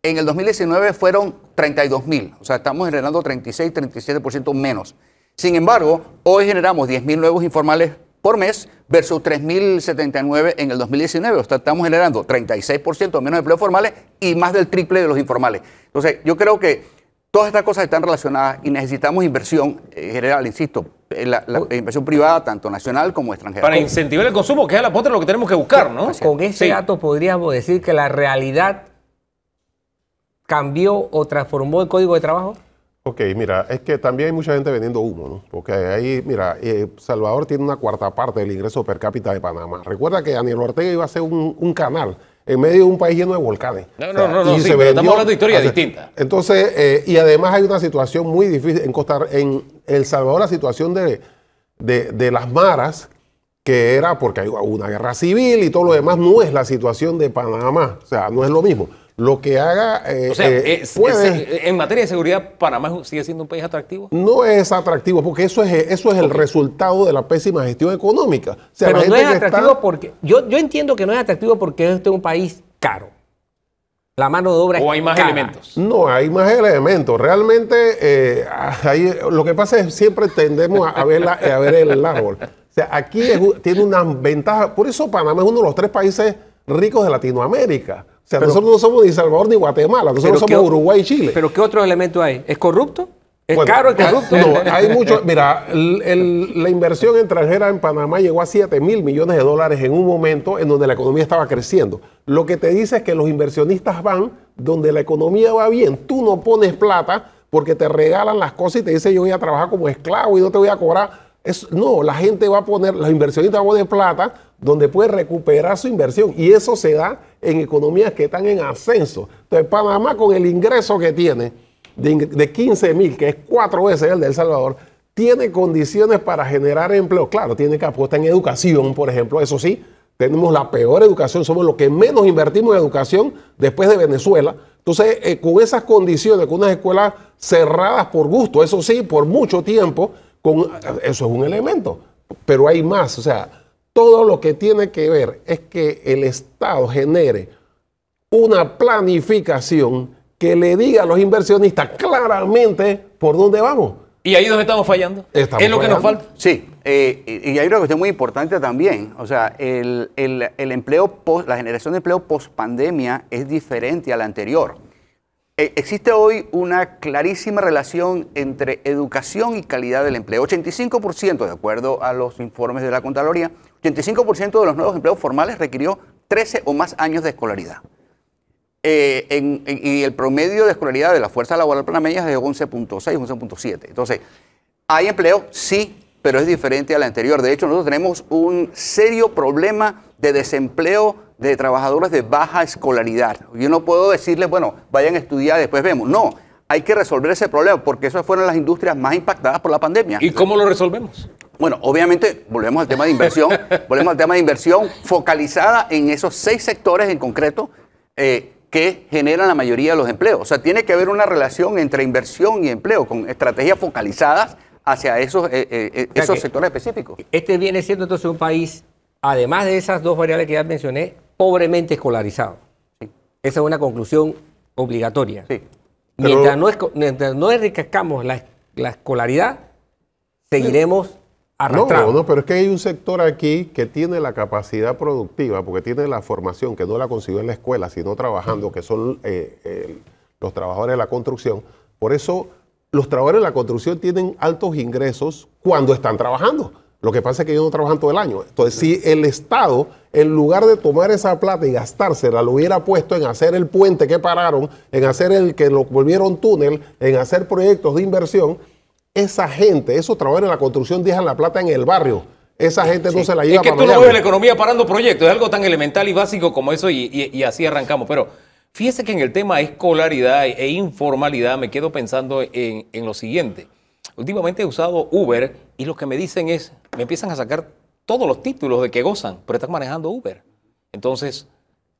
En el 2019 fueron 32 mil, o sea, estamos generando 36, 37% menos. Sin embargo, hoy generamos 10 mil nuevos informales por mes versus 3.079 en el 2019. O sea, estamos generando 36% menos empleos formales y más del triple de los informales. Entonces, yo creo que todas estas cosas están relacionadas y necesitamos inversión en eh, general, insisto, eh, la, inversión privada, tanto nacional como extranjera. Para incentivar el consumo, que es la postre lo que tenemos que buscar, ¿no? Con ese dato podríamos decir que la realidad cambió o transformó el código de trabajo? Ok, mira, es que también hay mucha gente vendiendo humo, ¿no? Porque ahí, mira, eh, Salvador tiene una cuarta parte del ingreso per cápita de Panamá. Recuerda que Daniel Ortega iba a ser un, canal en medio de un país lleno de volcanes. No, no, no, no, estamos hablando de historia distinta. Entonces, eh, y además hay una situación muy difícil en Costa en El Salvador, la situación de las maras, que era porque hay una guerra civil y todo lo demás, no es la situación de Panamá, o sea, no es lo mismo lo que haga. Eh, eh, eh, en materia de seguridad, Panamá sigue siendo un país atractivo. No es atractivo, porque eso es, eso es el resultado de la pésima gestión económica. Pero no es atractivo porque. Yo, yo entiendo que no es atractivo porque este es un país caro. La mano de obra. ¿O hay más elementos? No, hay más elementos. Realmente, lo que pasa es que siempre tendemos a, ver a ver el árbol. O sea, aquí tiene una ventaja. Por eso Panamá es uno de los tres países ricos de Latinoamérica. O sea, nosotros no somos ni Salvador ni Guatemala, nosotros somos Uruguay y Chile. ¿Pero qué otro elemento hay? ¿Es corrupto? ¿Es caro, es ah, corrupto? No, *laughs* hay mucho. Mira, la inversión extranjera en Panamá llegó a 7 mil millones de dólares en un momento en donde la economía estaba creciendo. Lo que te dice es que los inversionistas van donde la economía va bien. Tú no pones plata porque te regalan las cosas y te dicen yo voy a trabajar como esclavo y no te voy a cobrar. no, la gente va a poner, los inversionistas van a poner plata donde puede recuperar su inversión. Y eso se da en economías que están en ascenso. Entonces, Panamá con el ingreso que tiene de, de 15 mil, que es cuatro veces el de El Salvador, tiene condiciones para generar empleo. Claro, tiene que apostar en educación, por ejemplo, eso sí. Tenemos la peor educación, somos los que menos invertimos en educación después de Venezuela. Entonces, eh, con esas condiciones, con unas escuelas cerradas por gusto, eso sí, por mucho tiempo, eso es un elemento. Pero hay más, o sea, todo lo que tiene que ver es que el Estado genere una planificación que le diga a los inversionistas claramente por dónde vamos. Y ahí donde estamos fallando. es lo que nos falta. Sí, eh, y hay una cuestión muy importante también. O sea, el, empleo, la generación de empleo post pandemia es diferente a la anterior. Eh, existe hoy una clarísima relación entre educación y calidad del empleo. 85%, de acuerdo a los informes de la Contraloría, 85% de los nuevos empleos formales requirió 13 o más años de escolaridad. Eh, y el promedio de escolaridad de la fuerza laboral panameña es de 11.6, 11.7. Entonces, ¿hay empleo? Sí, pero es diferente a la anterior. De hecho, nosotros tenemos un serio problema de desempleo de trabajadores de baja escolaridad. Yo no puedo decirles, bueno, vayan a estudiar, después vemos. No, hay que resolver ese problema porque esas fueron las industrias más impactadas por la pandemia. ¿Y cómo lo resolvemos? Bueno, obviamente volvemos al tema de inversión, *laughs* volvemos al tema de inversión focalizada en esos seis sectores en concreto eh, que generan la mayoría de los empleos. O sea, tiene que haber una relación entre inversión y empleo con estrategias focalizadas hacia esos, eh, eh, eh, sectores específicos. Este viene siendo entonces un país, además de esas dos variables que ya mencioné, pobremente escolarizado. Esa es una conclusión obligatoria. Mientras, no, enriquezcamos la, escolaridad, seguiremos arrastrando. No, pero es que hay un sector aquí que tiene la capacidad productiva, porque tiene la formación, que no la consiguió en la escuela, sino trabajando, que son los trabajadores de la construcción. Por eso los trabajadores de la construcción tienen altos ingresos cuando están trabajando. Lo que pasa es que ellos no trabajan todo el año. Entonces, si el Estado, en lugar de tomar esa plata y gastársela, lo hubiera puesto en hacer el puente que pararon, en hacer el que lo volvieron túnel, en hacer proyectos de inversión, esa gente, esos trabajadores de la construcción dejan la plata en el barrio. Esa gente no se la lleva. Es que tú no ves la economía parando proyectos, es algo tan elemental y básico como eso y, y así arrancamos. Pero Fíjese que en el tema escolaridad e informalidad me quedo pensando en, lo siguiente. Últimamente he usado Uber y lo que me dicen es, me empiezan a sacar todos los títulos de que gozan, pero están manejando Uber. Entonces,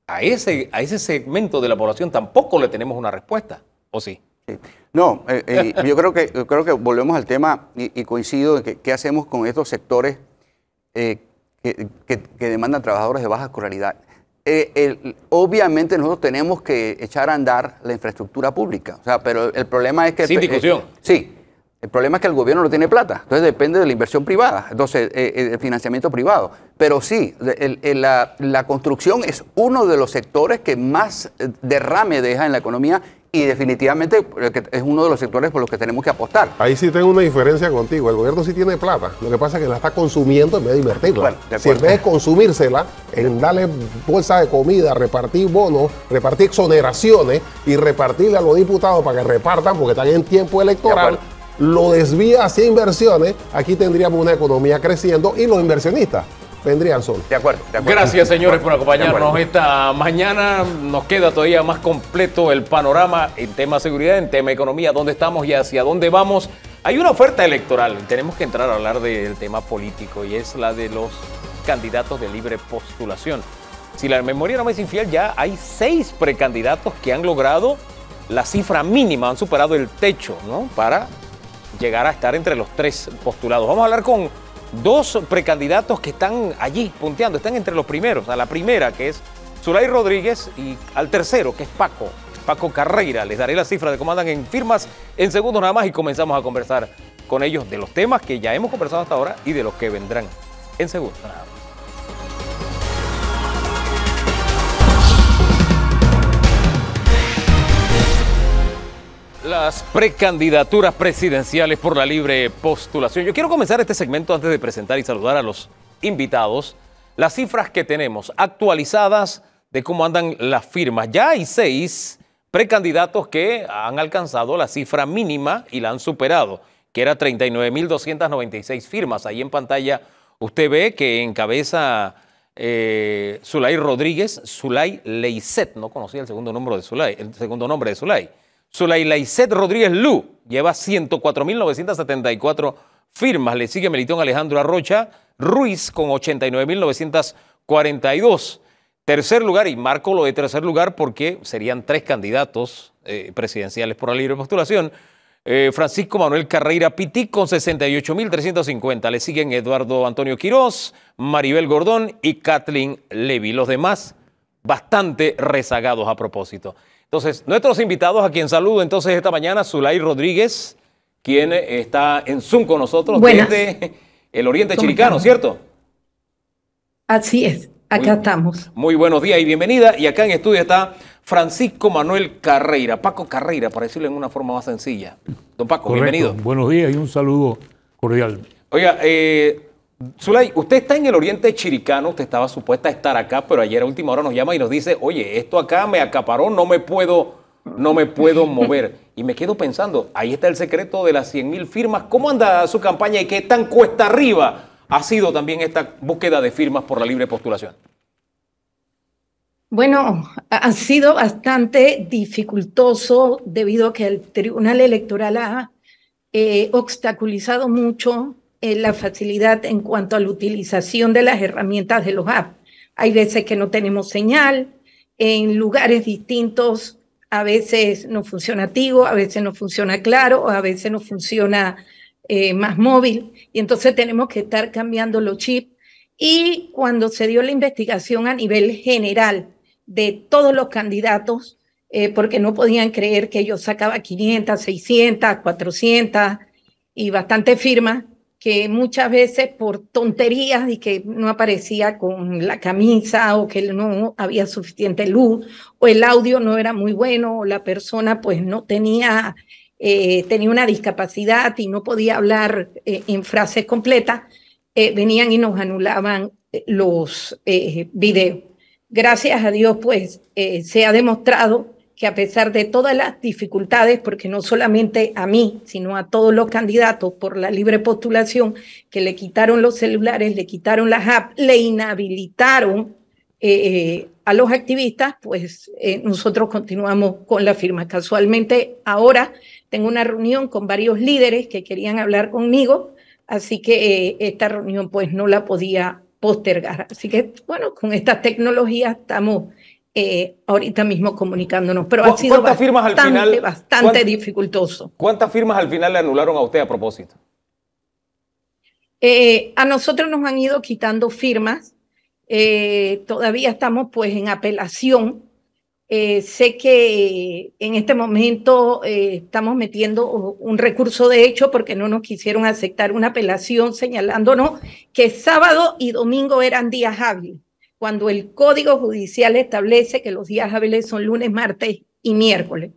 a ese, a ese segmento de la población tampoco le tenemos una respuesta, ¿o sí? No, eh, eh, *laughs* yo creo que, yo creo que volvemos al tema y, coincido en que qué hacemos con estos sectores eh, que, que, demandan trabajadores de baja escolaridad. Eh, obviamente nosotros tenemos que echar a andar la infraestructura pública. O sea, pero el problema es que... Sin eh, discusión. sí. El problema es que el gobierno no tiene plata, entonces depende de la inversión privada, entonces eh, el financiamiento privado. Pero sí, la, construcción es uno de los sectores que más derrame deja en la economía y definitivamente es uno de los sectores por los que tenemos que apostar. Ahí sí tengo una diferencia contigo. El gobierno sí tiene plata. Lo que pasa es que la está consumiendo en vez de invertirla. si en vez de consumírsela, en darle bolsa de comida, repartir bonos, repartir exoneraciones y repartirle a los diputados para que repartan porque están en tiempo electoral, lo desvía hacia inversiones, aquí tendríamos una economía creciendo y los inversionistas vendrían solos. De acuerdo, de acuerdo. Gracias, señores, por acompañarnos esta mañana. Nos queda todavía más completo el panorama en tema seguridad, en tema economía, dónde estamos y hacia dónde vamos. Hay una oferta electoral, tenemos que entrar a hablar del tema político y es la de los candidatos de libre postulación. Si la memoria no me es infiel, ya hay seis precandidatos que han logrado la cifra mínima, han superado el techo, ¿no? Para llegar a estar entre los tres postulados. Vamos a hablar con dos precandidatos que están allí punteando, están entre los primeros, a la primera que es Zulay Rodríguez y al tercero que es Paco, Paco Carreira. Les daré la cifra de cómo andan en firmas en segundos nada más y comenzamos a conversar con ellos de los temas que ya hemos conversado hasta ahora y de los que vendrán en segundos nada más. Las precandidaturas presidenciales por la libre postulación. Yo quiero comenzar este segmento antes de presentar y saludar a los invitados. Las cifras que tenemos actualizadas de cómo andan las firmas. Ya hay seis precandidatos que han alcanzado la cifra mínima y la han superado, que era 39.296 firmas. Ahí en pantalla usted ve que encabeza eh, Zulay Rodríguez, Zulay Leiset, no conocía el segundo nombre de Zulay, el segundo nombre de Zulay. Iset Rodríguez Lu lleva 104.974 firmas. Le sigue Melitón Alejandro Arrocha Ruiz con 89.942. Tercer lugar, y marco lo de tercer lugar porque serían tres candidatos eh, presidenciales por la libre postulación. Eh, Francisco Manuel Carreira Pití con 68.350. Le siguen Eduardo Antonio Quirós, Maribel Gordón y Kathleen Levy. Los demás bastante rezagados a propósito. Entonces, nuestros invitados, a quien saludo entonces esta mañana, Zulay Rodríguez, quien está en Zoom con nosotros desde el Oriente Chiricano, ¿cierto? Así es, acá estamos. Muy buenos días y bienvenida. Y acá en estudio está Francisco Manuel Carreira, Paco Carreira, para decirlo en una forma más sencilla. Don Paco, bienvenido. Buenos días y un saludo cordial. Oiga, eh, Zulay, usted está en el oriente chiricano, usted estaba supuesta a estar acá, pero ayer a última hora nos llama y nos dice, oye, esto acá me acaparó, no me puedo, no me puedo *laughs* mover. Y me quedo pensando, ahí está el secreto de las 100.000 firmas, ¿cómo anda su campaña y qué tan cuesta arriba ha sido también esta búsqueda de firmas por la libre postulación? Bueno, ha sido bastante dificultoso debido a que el Tribunal Electoral ha eh, obstaculizado mucho eh, la facilidad en cuanto a la utilización de las herramientas de los apps. Hay veces que no tenemos señal, en lugares distintos a veces no funciona Tigo, a veces no funciona Claro, a veces no funciona eh, más móvil. Y entonces tenemos que estar cambiando los chips. Y cuando se dio la investigación a nivel general de todos los candidatos, eh, porque no podían creer que yo sacaba 500, 600, 400 y bastante firmas, que muchas veces por tonterías y que no aparecía con la camisa o que no había suficiente luz o el audio no era muy bueno o la persona pues no tenía, eh, tenía una discapacidad y no podía hablar eh, en frases completas, eh, venían y nos anulaban los videos. Gracias a Dios pues se ha demostrado que a pesar de todas las dificultades, porque no solamente a mí, sino a todos los candidatos por la libre postulación, que le quitaron los celulares, le quitaron las apps, le inhabilitaron eh, eh, a los activistas, pues eh, nosotros continuamos con la firma. Casualmente ahora tengo una reunión con varios líderes que querían hablar conmigo, así que esta reunión pues no la podía postergar. Así que bueno, con esta tecnología estamos eh, ahorita mismo comunicándonos, pero ha sido bastante, firmas dificultoso. ¿Cuántas firmas al final le anularon a usted a propósito? Eh, a nosotros nos han ido quitando firmas, eh, todavía estamos pues en apelación. sé que en este momento estamos metiendo un recurso de hecho porque no nos quisieron aceptar una apelación señalándonos que sábado y domingo eran días hábiles cuando el Código Judicial establece que los días hábiles son lunes, martes y miércoles.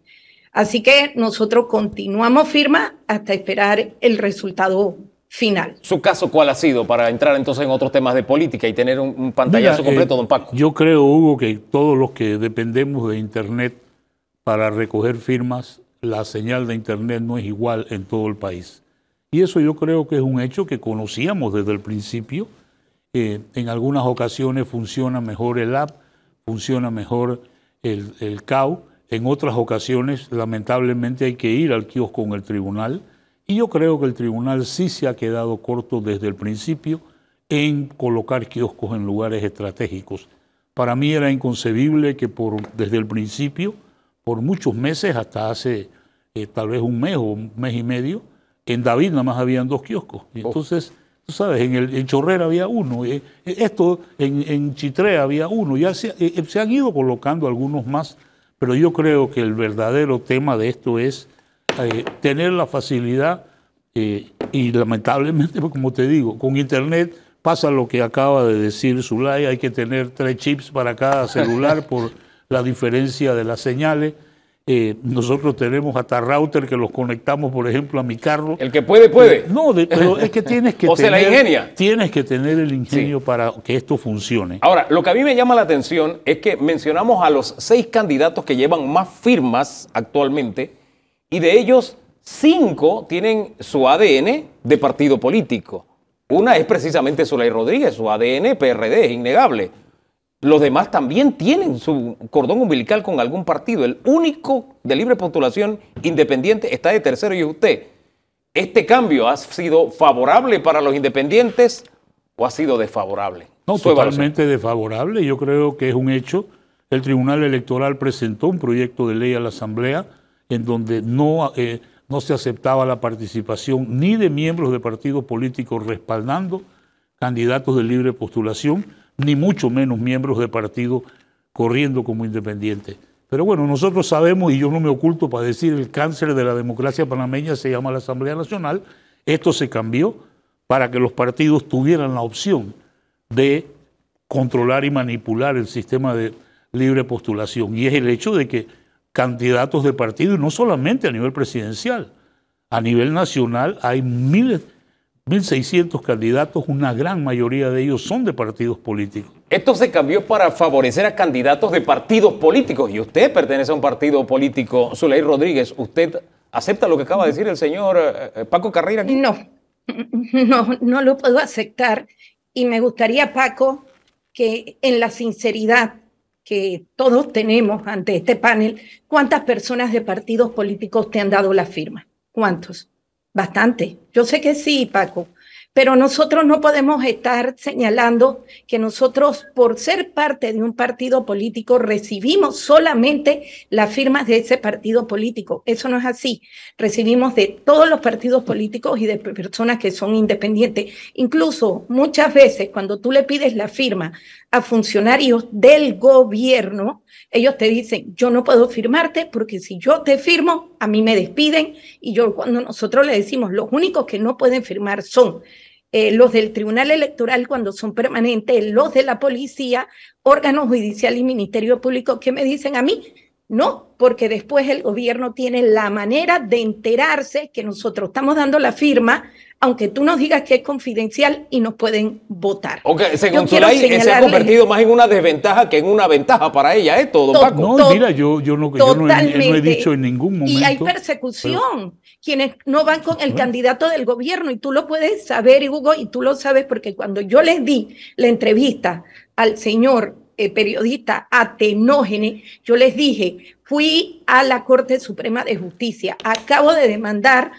Así que nosotros continuamos firma hasta esperar el resultado final. ¿Su caso cuál ha sido para entrar entonces en otros temas de política y tener un, pantallazo completo, eh, don Paco? Yo creo, Hugo, que todos los que dependemos de Internet para recoger firmas, la señal de Internet no es igual en todo el país. Y eso yo creo que es un hecho que conocíamos desde el principio en algunas ocasiones funciona mejor el app, funciona mejor el, el CAU. En otras ocasiones, lamentablemente, hay que ir al kiosco en el tribunal. Y yo creo que el tribunal sí se ha quedado corto desde el principio en colocar kioscos en lugares estratégicos. Para mí era inconcebible que por, desde el principio, por muchos meses, hasta hace eh, tal vez un mes o un mes y medio, en David nada más habían dos kioscos. Y oh. entonces Tú sabes, en, el, Chorrera había uno, eh, eh, esto en, en, Chitré había uno, ya eh, se, han ido colocando algunos más, pero yo creo que el verdadero tema de esto es tener la facilidad y lamentablemente, *laughs* pues, como te digo, con Internet pasa lo que acaba de decir Zulay, hay que tener tres chips para cada celular por la diferencia de las señales. Eh, nosotros tenemos hasta router que los conectamos, por ejemplo, a mi carro. El que puede, puede. Eh, no, pero es que tienes que *laughs* tener. Tienes que tener el ingenio para que esto funcione. Ahora, lo que a mí me llama la atención es que mencionamos a los seis candidatos que llevan más firmas actualmente y de ellos cinco tienen su ADN de partido político. Una es precisamente Zulay Rodríguez, su ADN PRD, es innegable. Los demás también tienen su cordón umbilical con algún partido. El único de libre postulación independiente está de tercero y es usted. ¿Este cambio ha sido favorable para los independientes o ha sido desfavorable? No, totalmente desfavorable. Yo creo que es un hecho. El Tribunal Electoral presentó un proyecto de ley a la Asamblea en donde no, eh, no se aceptaba la participación ni de miembros de partidos políticos respaldando candidatos de libre postulación ni mucho menos miembros de partido corriendo como independientes. Pero bueno, nosotros sabemos, y yo no me oculto para decir, el cáncer de la democracia panameña se llama la Asamblea Nacional. Esto se cambió para que los partidos tuvieran la opción de controlar y manipular el sistema de libre postulación. Y es el hecho de que candidatos de partido, y no solamente a nivel presidencial, a nivel nacional hay miles 1.600 candidatos, una gran mayoría de ellos son de partidos políticos. Esto se cambió para favorecer a candidatos de partidos políticos y usted pertenece a un partido político. Zuley Rodríguez, ¿usted acepta lo que acaba de decir el señor eh, eh, Paco Carrera? No, *laughs* no, no lo puedo aceptar y me gustaría, Paco, que en la sinceridad que todos tenemos ante este panel, ¿cuántas personas de partidos políticos te han dado la firma? ¿Cuántos? bastante. Yo sé que sí, Paco, pero nosotros no podemos estar señalando que nosotros, por ser parte de un partido político, recibimos solamente las firmas de ese partido político. Eso no es así. Recibimos de todos los partidos políticos y de personas que son independientes. Incluso muchas veces cuando tú le pides la firma a funcionarios del gobierno, ellos te dicen, yo no puedo firmarte porque si yo te firmo, a mí me despiden. Y yo cuando nosotros le decimos, los únicos que no pueden firmar son eh, los del Tribunal Electoral cuando son permanentes, los de la policía, órganos judicial y Ministerio Público, que me dicen a mí, no, porque después el gobierno tiene la manera de enterarse que nosotros estamos dando la firma aunque tú nos digas que es confidencial y nos pueden votar. Ok, según se ha convertido más en una desventaja que en una ventaja para ella, ¿eh? Todo, No, mira, yo, no, he, dicho en ningún momento. Y hay persecución. Quienes no van con el candidato del gobierno, y tú lo puedes saber, Hugo, y tú lo sabes, porque cuando yo les di la entrevista al señor eh, periodista Atenógenes, yo les dije, fui a la Corte Suprema de Justicia, acabo de demandar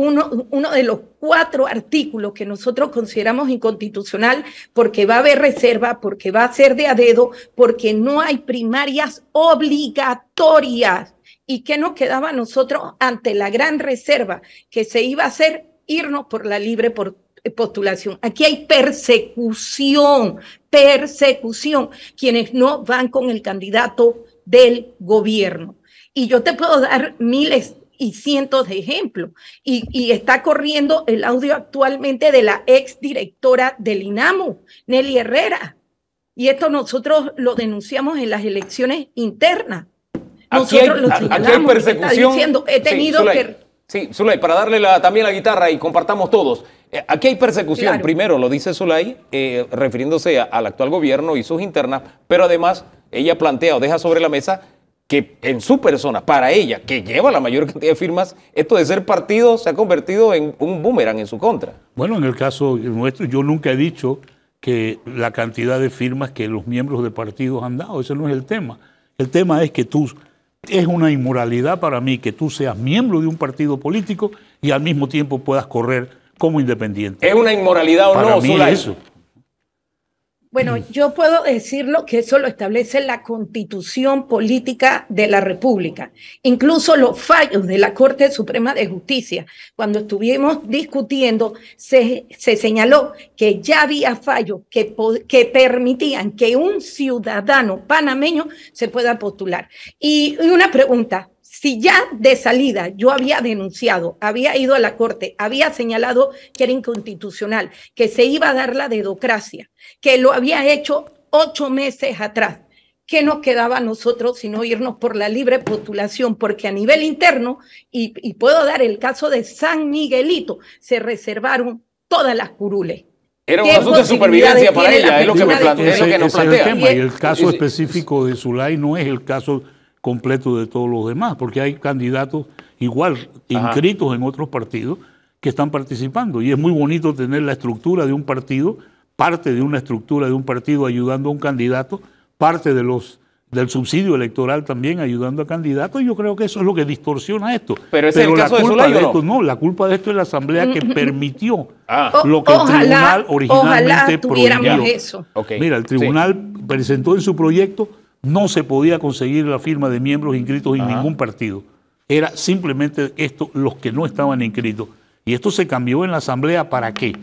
uno, de los cuatro artículos que nosotros consideramos inconstitucional porque va a haber reserva, porque va a ser de a dedo, porque no hay primarias obligatorias. ¿Y qué nos quedaba a nosotros ante la gran reserva que se iba a hacer? Irnos por la libre por eh, postulación. Aquí hay persecución, persecución, quienes no van con el candidato del gobierno. Y yo te puedo dar miles y cientos de ejemplos. Y, está corriendo el audio actualmente de la ex directora del INAMO, Nelly Herrera. Y esto nosotros lo denunciamos en las elecciones internas. Nosotros aquí hay, aquí hay persecución. he tenido sí, Zulay, para darle también la guitarra y compartamos todos. Eh, aquí hay persecución, primero lo dice Zulay, eh, refiriéndose al actual gobierno y sus internas, pero además ella plantea o deja sobre la mesa que en su persona, para ella, que lleva la mayor cantidad de firmas, esto de ser partido se ha convertido en un boomerang en su contra. Bueno, en el caso nuestro, yo nunca he dicho que la cantidad de firmas que los miembros de partidos han dado, ese no es el tema. El tema es que tú, es una inmoralidad para mí que tú seas miembro de un partido político y al mismo tiempo puedas correr como independiente. ¿Es una inmoralidad o no, mí Eso. Bueno, mm. yo puedo decirlo que eso lo establece la constitución política de la República, incluso los fallos de la Corte Suprema de Justicia. Cuando estuvimos discutiendo, se, señaló que ya había fallos que, que permitían que un ciudadano panameño se pueda postular. y una pregunta, si ya de salida yo había denunciado, había ido a la corte, había señalado que era inconstitucional, que se iba a dar la dedocracia, que lo había hecho ocho meses atrás, ¿qué nos quedaba a nosotros sino irnos por la libre postulación? Porque a nivel interno, y, puedo dar el caso de San Miguelito, se reservaron todas las curules. Era un asunto de supervivencia para ella, es lo que, me plantea, es que El y el caso específico de Zulay no es el caso completo de todos los demás, porque hay candidatos igual inscritos en otros partidos que están participando. Y es muy bonito tener la estructura de un partido, parte de una estructura de un partido ayudando a un candidato, parte de los del subsidio electoral también ayudando a candidatos, yo creo que eso es lo que distorsiona esto. Pero, es la culpa de, esto, no, la culpa de esto es la asamblea que permitió ah. lo que el tribunal originalmente ojalá Mira, el tribunal presentó en su proyecto no se podía conseguir la firma de miembros inscritos en ningún partido. Era simplemente esto, los que no estaban inscritos. Y esto se cambió en la Asamblea para qué?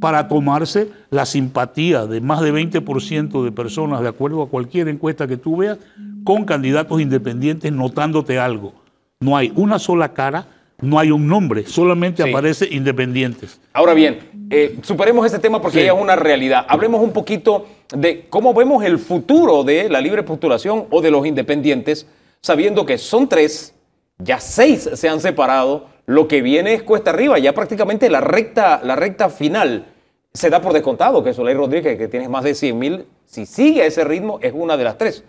Para tomarse la simpatía de más de 20% de personas, de acuerdo a cualquier encuesta que tú veas, con candidatos independientes notándote algo. No hay una sola cara, no hay un nombre, solamente aparece independientes. Ahora bien, eh, superemos este tema porque hay es una realidad. Hablemos un poquito de cómo vemos el futuro de la libre postulación o de los independientes, sabiendo que son tres, ya seis se han separado, lo que viene es cuesta arriba, ya prácticamente la recta, la recta final. Se da por descontado que Soleil Rodríguez, que tienes más de 100 mil, si sigue a ese ritmo, es una de las tres.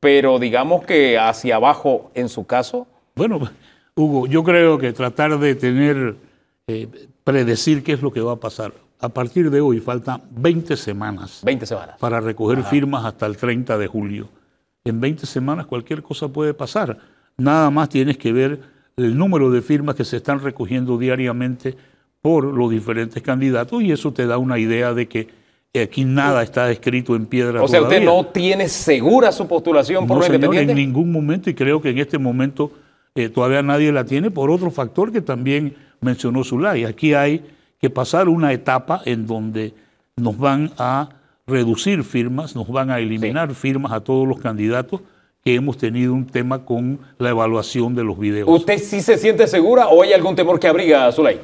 Pero digamos que hacia abajo, en su caso. Bueno, Hugo, yo creo que tratar de tener, eh, predecir qué es lo que va a pasar a partir de hoy faltan 20 semanas. 20 semanas. Para recoger firmas hasta el 30 de julio. En 20 semanas cualquier cosa puede pasar. Nada más tienes que ver el número de firmas que se están recogiendo diariamente por los diferentes candidatos y eso te da una idea de que aquí nada está escrito en piedra. O sea, usted no tiene segura su postulación por no, En ningún momento y creo que en este momento eh, todavía nadie la tiene por otro factor que también mencionó Zulay. Aquí hay que pasar una etapa en donde nos van a reducir firmas, nos van a eliminar firmas a todos los candidatos que hemos tenido un tema con la evaluación de los videos. ¿Usted sí se siente segura o hay algún temor que abriga, Zulay?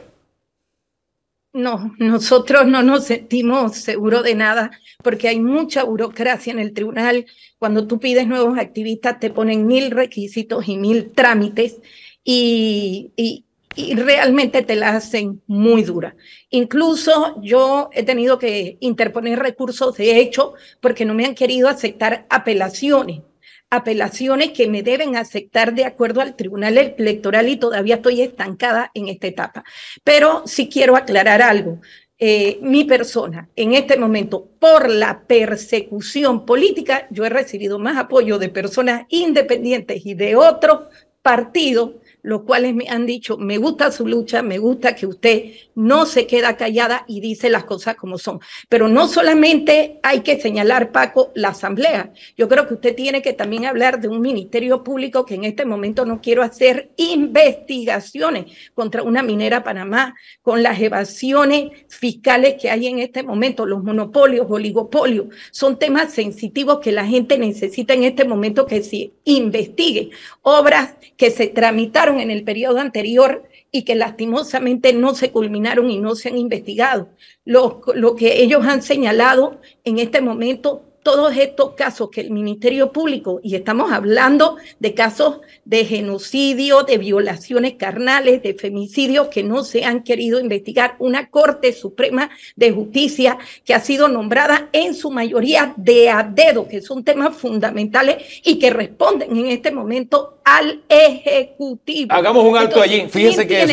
No, nosotros no nos sentimos seguros de nada porque hay mucha burocracia en el tribunal. Cuando tú pides nuevos activistas te ponen mil requisitos y mil trámites y, y realmente te la hacen muy dura. Incluso yo he tenido que interponer recursos de hecho porque no me han querido aceptar apelaciones, apelaciones que me deben aceptar de acuerdo al Tribunal Electoral y todavía estoy estancada en esta etapa. Pero sí quiero aclarar algo. Eh, mi persona en este momento por la persecución política, yo he recibido más apoyo de personas independientes y de otros partidos los cuales me han dicho, me gusta su lucha, me gusta que usted no se queda callada y dice las cosas como son. Pero no solamente hay que señalar, Paco, la asamblea. Yo creo que usted tiene que también hablar de un ministerio público que en este momento no quiero hacer investigaciones contra una minera Panamá, con las evasiones fiscales que hay en este momento, los monopolios, oligopolios. Son temas sensitivos que la gente necesita en este momento que se investigue. Obras que se tramitaron en el periodo anterior y que lastimosamente no se culminaron y no se han investigado. Lo, lo que ellos han señalado en este momento todos estos casos que el Ministerio Público, y estamos hablando de casos de genocidio, de violaciones carnales, de femicidios que no se han querido investigar, una Corte Suprema de Justicia que ha sido nombrada en su mayoría de a dedo, que son temas fundamentales y que responden en este momento al Ejecutivo. Hagamos un alto allí. Fíjense que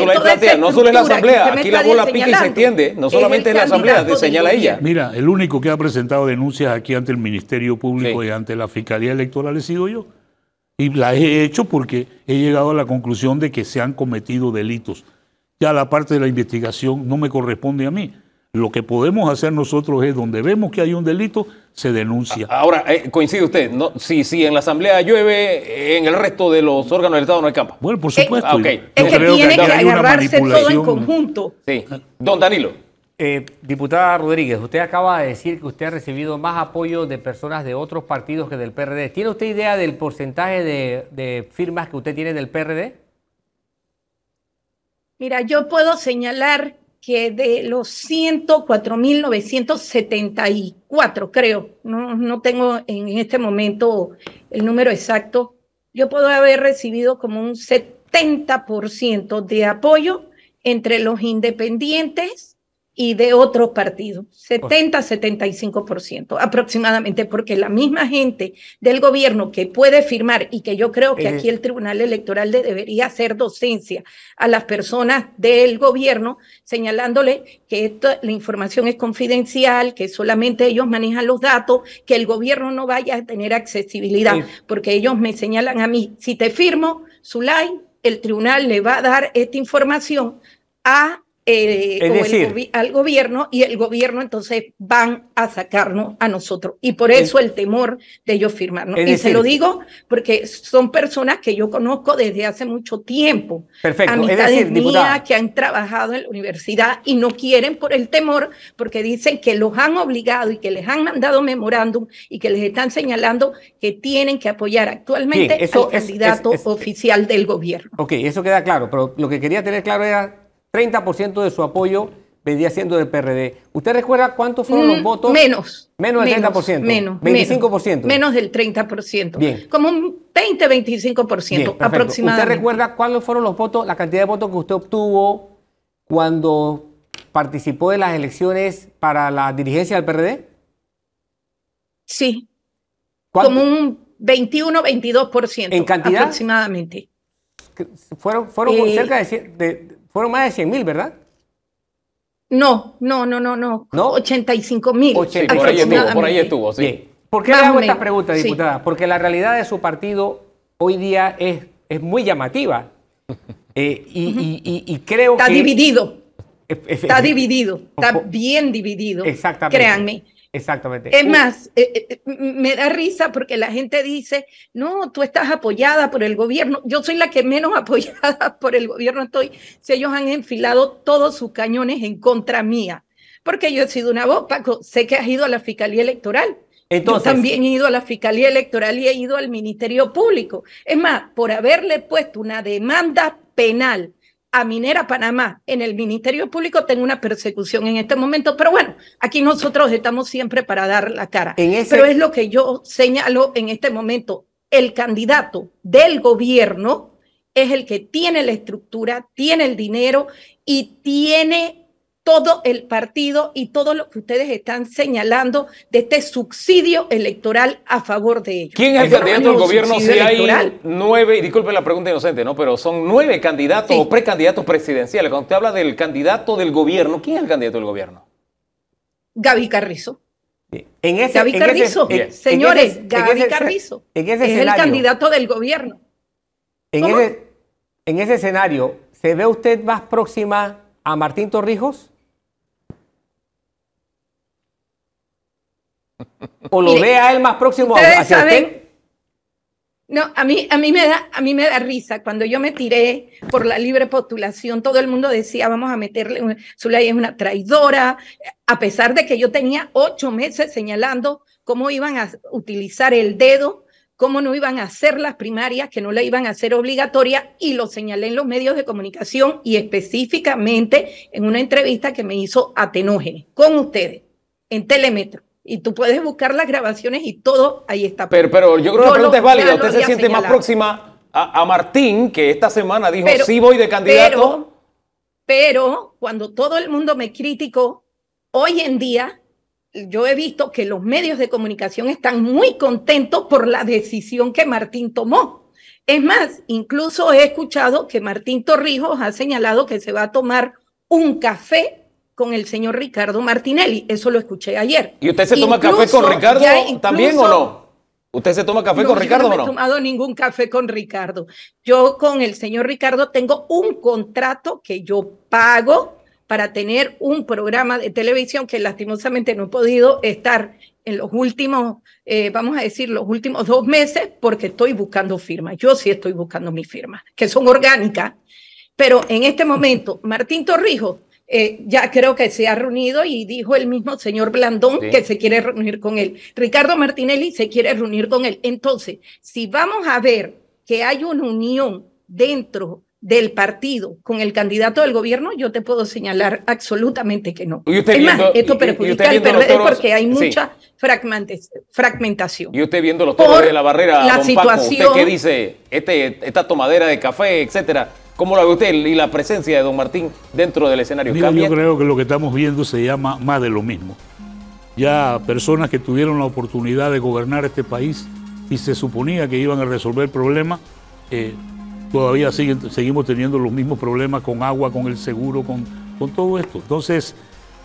no solo es la Asamblea, aquí la bola pica y se entiende. no solamente es la Asamblea, te señala ella. Mira, el único que ha presentado denuncias aquí ante el Ministerio Público y ante la Fiscalía Electoral he sido yo. Y la he hecho porque he llegado a la conclusión de que se han cometido delitos. Ya la parte de la investigación no me corresponde a mí. Lo que podemos hacer nosotros es donde vemos que hay un delito, se denuncia. Ahora, eh, coincide usted, ¿no? si, en la Asamblea llueve, eh, en el resto de los órganos del Estado no hay campo. Bueno, por supuesto. Eh, ah, es que tiene que, que agarrarse todo en conjunto. Sí. Don Danilo. Eh, diputada Rodríguez, usted acaba de decir que usted ha recibido más apoyo de personas de otros partidos que del PRD. ¿Tiene usted idea del porcentaje de, firmas que usted tiene del PRD? Mira, yo puedo señalar que de los 104.974, creo, no, no tengo en este momento el número exacto, yo puedo haber recibido como un 70% de apoyo entre los independientes y de otros partidos, 70-75% aproximadamente, porque la misma gente del gobierno que puede firmar y que yo creo que aquí eh. el Tribunal Electoral debería hacer docencia a las personas del gobierno, señalándole que la información es confidencial, que solamente ellos manejan los datos, que el gobierno no vaya a tener accesibilidad, porque ellos me señalan a mí, si te firmo, su Zulay, el tribunal le va a dar esta información a eh, al gobierno y el gobierno entonces van a sacarnos a nosotros. Y por eso el temor de ellos firmarnos. y se lo digo porque son personas que yo conozco desde hace mucho tiempo. Perfecto. Amistades es decir, mías que han trabajado en la universidad y no quieren por el temor porque dicen que los han obligado y que les han mandado memorándum y que les están señalando que tienen que apoyar actualmente al candidato oficial del gobierno. Ok, eso queda claro, pero lo que quería tener claro era 30% de su apoyo venía siendo del PRD. ¿Usted recuerda cuántos fueron los mm, votos? Menos. Menos del 30%. Menos. 25%. Menos del 30%. Bien. Como un 20-25% aproximadamente. ¿Usted recuerda cuáles fueron los votos, la cantidad de votos que usted obtuvo cuando participó de las elecciones para la dirigencia del PRD? Sí. Como un 21-22%. ¿En cantidad? Aproximadamente. Fueron, fueron eh, cerca de fueron más de mil, ¿verdad? No, no, no, no, no. ¿No? 85 mil. por ahí estuvo, sí. ¿Por qué le hago estas preguntas, diputada? Porque la realidad de su partido hoy día es, es muy llamativa. *laughs* Eh, y, creo que... Está dividido. Está dividido. Está bien dividido. Exactamente. Créanme. Exactamente. Es más, eh, eh, eh, me da risa porque la gente dice, no, tú estás apoyada por el gobierno. Yo soy la que menos *laughs* apoyada por el gobierno estoy, si ellos han enfilado todos sus cañones en contra mía. Porque yo he sido una voz, Paco, sé que has ido a la Fiscalía Electoral. también he ido a la Fiscalía Electoral y he ido al Ministerio Público. Es más, por haberle puesto una demanda penal a Minera Panamá en el Ministerio Público tengo una persecución en este momento, pero bueno, aquí nosotros estamos siempre para dar la cara. Pero es lo que yo señalo en este momento. El candidato del gobierno es el que tiene la estructura, tiene el dinero y tiene todo el partido y todo lo que ustedes están señalando de este subsidio electoral a favor de ellos. ¿Quién es el candidato del gobierno si nueve, y disculpe la pregunta inocente, ¿no? Pero son nueve candidatos o precandidatos presidenciales. Cuando usted habla del candidato del gobierno, ¿quién es el candidato del gobierno? Gaby Carrizo. En ese, Gaby Carrizo, señores, Gaby Carrizo es el candidato del gobierno. En ese, en ese escenario, ¿se ve usted más próxima a Martín Torrijos? ¿O lo vea él más próximo No, a mí, a, mí me da, a mí me da risa. Cuando yo me tiré por la libre postulación, todo el mundo decía, vamos a meterle, su Zulay es una traidora, a pesar de que yo tenía ocho meses señalando cómo iban a utilizar el dedo, cómo no iban a hacer las primarias, que no la iban a hacer obligatoria, y lo señalé en los medios de comunicación y específicamente en una entrevista que me hizo Atenógenes con ustedes en Telemetro. Y tú puedes buscar las grabaciones y todo ahí está. Pero, pero yo creo que la pregunta es válida. Usted se siente más próxima a, Martín, que esta semana dijo, sí voy de candidato. Pero, pero cuando todo el mundo me criticó, hoy en día yo he visto que los medios de comunicación están muy contentos por la decisión que Martín tomó. Es más, incluso he escuchado que Martín Torrijos ha señalado que se va a tomar un café con el señor Ricardo Martinelli. Eso lo escuché ayer. ¿Y usted se toma café con Ricardo también o no? ¿Usted se toma café con Ricardo no o no? he tomado ningún café con Ricardo. Yo con el señor Ricardo tengo un contrato que yo pago para tener un programa de televisión que lastimosamente no he podido estar en los últimos, eh, vamos a decir, los últimos dos meses porque estoy buscando firmas. Yo sí estoy buscando mis firmas, que son orgánicas. Pero en este momento, Martín Torrijos eh, ya creo que se ha reunido y dijo el mismo señor Blandón que se quiere reunir con él. Ricardo Martinelli se quiere reunir con él. Entonces, si vamos a ver que hay una unión dentro del partido con el candidato del gobierno, yo te puedo señalar absolutamente que no. es más, esto perjudica porque hay mucha fragmentación. Y usted viendo los toros de la barrera, la situación, qué dice? Este, esta tomadera de café, etcétera ¿Cómo lo ve usted y la presencia de don Martín dentro del escenario? yo creo que lo que estamos viendo se llama más de lo mismo. Ya personas que tuvieron la oportunidad de gobernar este país y se suponía que iban a resolver problemas, eh, todavía seguimos teniendo los mismos problemas con agua, con el seguro, con, todo esto. Entonces,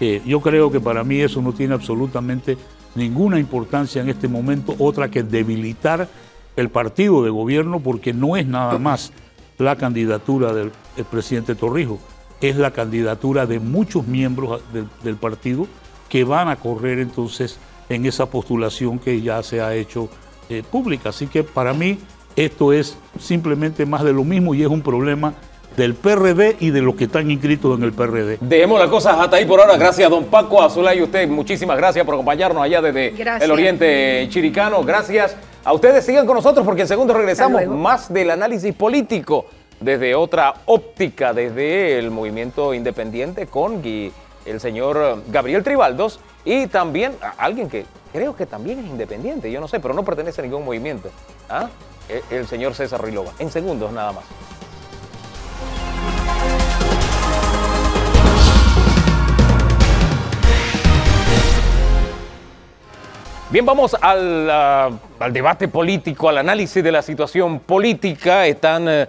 eh, yo creo que para mí eso no tiene absolutamente ninguna importancia en este momento, otra que debilitar el partido de gobierno, porque no es nada más la candidatura del eh, presidente Torrijos, es la candidatura de muchos miembros del, partido que van a correr entonces en esa postulación que ya se ha hecho eh, pública. Así que para mí esto es simplemente más de lo mismo y es un problema del PRD y de los que están inscritos en el PRD. Dejemos las cosas hasta ahí por ahora. Gracias, don Paco Azulay. Y usted, muchísimas gracias por acompañarnos allá desde el Oriente Chiricano. Gracias. A ustedes sigan con nosotros porque en segundos regresamos más del análisis político desde otra óptica, desde el movimiento independiente con el señor Gabriel Tribaldos y también alguien que creo que también es independiente, yo no sé, pero no pertenece a ningún movimiento. ¿ah? E-, el señor César Rilova. En segundos nada más. Bien, vamos ah, al, debate político, al análisis de la situación política. Están. Eh,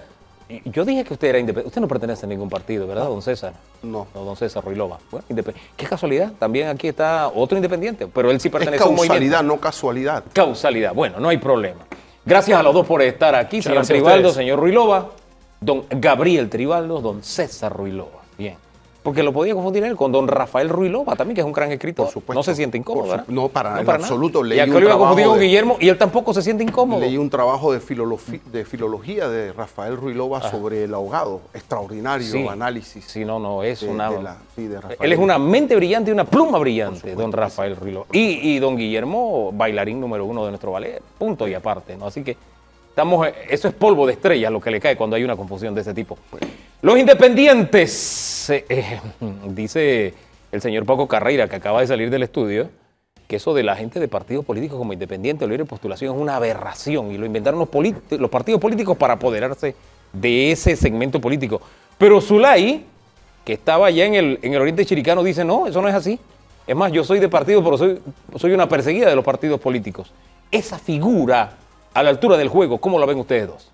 yo dije que usted era independiente. Usted no pertenece a ningún partido, ¿verdad, don César? No. don César Ruilova. Qué casualidad. También aquí está otro independiente, pero él sí pertenece a un movimiento. Causalidad, no casualidad. Causalidad. Bueno, no hay problema. Gracias a los dos por estar aquí, señor Tribaldo, señor Ruilova, don Gabriel Tribaldo, don César Ruilova. Bien. Porque lo podía confundir él con don Rafael Ruilova, también, que es un gran escritor. Por supuesto. No se siente incómodo, No, para, no, para en absoluto. Leí y Guillermo y él tampoco se siente incómodo. Leí un trabajo de, de filología de Rafael Ruilova sobre el ahogado. Extraordinario análisis. Sí, no, no, es una... él es una mente brillante y una pluma brillante, don Rafael Ruilova. Y, don Guillermo, bailarín número uno de nuestro ballet, punto y aparte, ¿no? Así que estamos, eh, eso es polvo de estrella lo que le cae cuando hay una confusión de ese tipo. Los independientes, eh, *laughs* dice el señor Paco Carreira, que acaba de salir del estudio, que eso de la gente de partidos políticos como independiente o libre postulación es una aberración y lo inventaron los, partidos políticos para apoderarse de ese segmento político. Pero Zulay, que estaba allá en el, Oriente Chiricano, dice, no, eso no es así. Es más, yo soy de partido, pero soy, soy una perseguida de los partidos políticos. Esa figura a la altura del juego, ¿cómo la ven ustedes dos?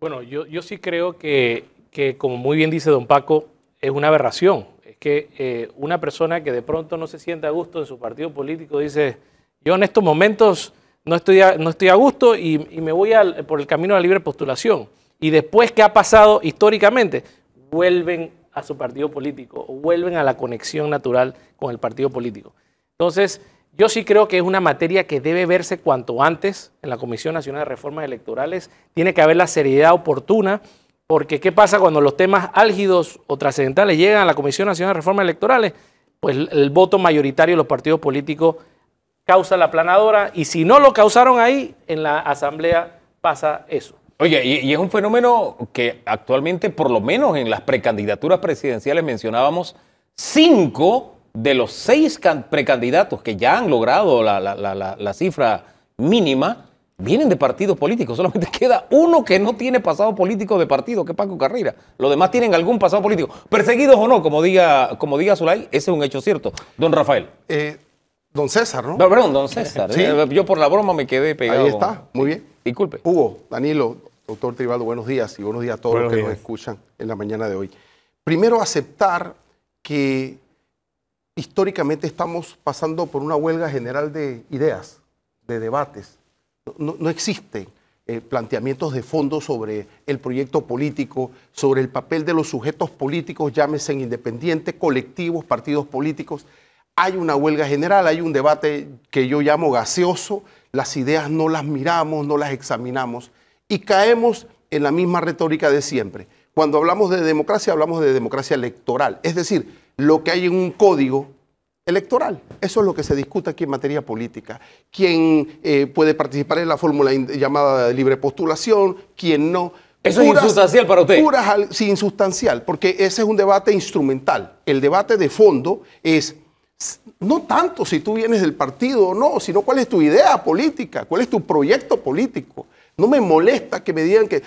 Bueno, yo, yo sí creo que, que, como muy bien dice don Paco, es una aberración. Es que eh, una persona que de pronto no se sienta a gusto en su partido político dice, yo en estos momentos no estoy a, no estoy a gusto y, me voy por el camino a la libre postulación. Y después, ¿qué ha pasado históricamente? Vuelven a su partido político vuelven a la conexión natural con el partido político. Entonces, yo sí creo que es una materia que debe verse cuanto antes en la Comisión Nacional de Reformas Electorales. Tiene que haber la seriedad oportuna, porque ¿qué pasa cuando los temas álgidos o trascendentales llegan a la Comisión Nacional de Reformas Electorales? Pues el voto mayoritario de los partidos políticos causa la planadora y si no lo causaron ahí, en la Asamblea pasa eso. Oye, y, es un fenómeno que actualmente, por lo menos en las precandidaturas presidenciales, mencionábamos cinco de los seis precandidatos que ya han logrado la, cifra mínima, vienen de partidos políticos. Solamente *laughs* queda uno que no tiene pasado político de partido, que es Paco Carrera. Los demás tienen algún pasado político. Perseguidos o no, como diga, como diga Zulay, ese es un hecho cierto. Don Rafael. Eh, don César, ¿no? Perdón, don César. Eh, yo por la broma me quedé pegado. Ahí está, muy bien. Disculpe. Hugo, Danilo, doctor Tribaldo, buenos días y buenos días a todos los que nos escuchan en la mañana de hoy. Primero, aceptar que históricamente estamos pasando por una huelga general de ideas, de debates. No, existen eh, planteamientos de fondo sobre el proyecto político, sobre el papel de los sujetos políticos, llámese independientes, colectivos, partidos políticos. Hay una huelga general, hay un debate que yo llamo gaseoso, las ideas no las miramos, no las examinamos y caemos en la misma retórica de siempre. Cuando hablamos de democracia, hablamos de democracia electoral, es decir, lo que hay en un código electoral. Eso es lo que se discute aquí en materia política. ¿Quién eh, puede participar en la fórmula llamada libre postulación? ¿Quién no? Eso es insustancial para usted. sí, insustancial, porque ese es un debate instrumental. El debate de fondo es no tanto si tú vienes del partido o no, sino cuál es tu idea política, cuál es tu proyecto político. No me molesta que me digan que,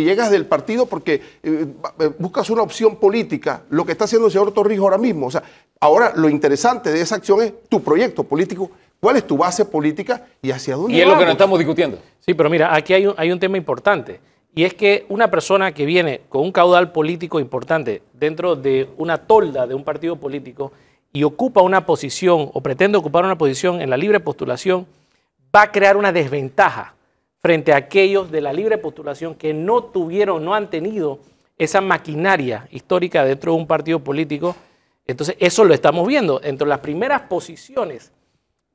llegas del partido porque eh, eh, buscas una opción política, lo que está haciendo el señor Torrijos ahora mismo. O sea, ahora lo interesante de esa acción es tu proyecto político, cuál es tu base política y hacia dónde. Y es lo que nos estamos discutiendo. Sí, pero mira, aquí hay hay un tema importante. Y es que una persona que viene con un caudal político importante dentro de una tolda de un partido político y ocupa una posición o pretende ocupar una posición en la libre postulación, va a crear una desventaja frente a aquellos de la libre postulación que no tuvieron, no han tenido esa maquinaria histórica dentro de un partido político. Entonces, eso lo estamos viendo. Entre las primeras posiciones,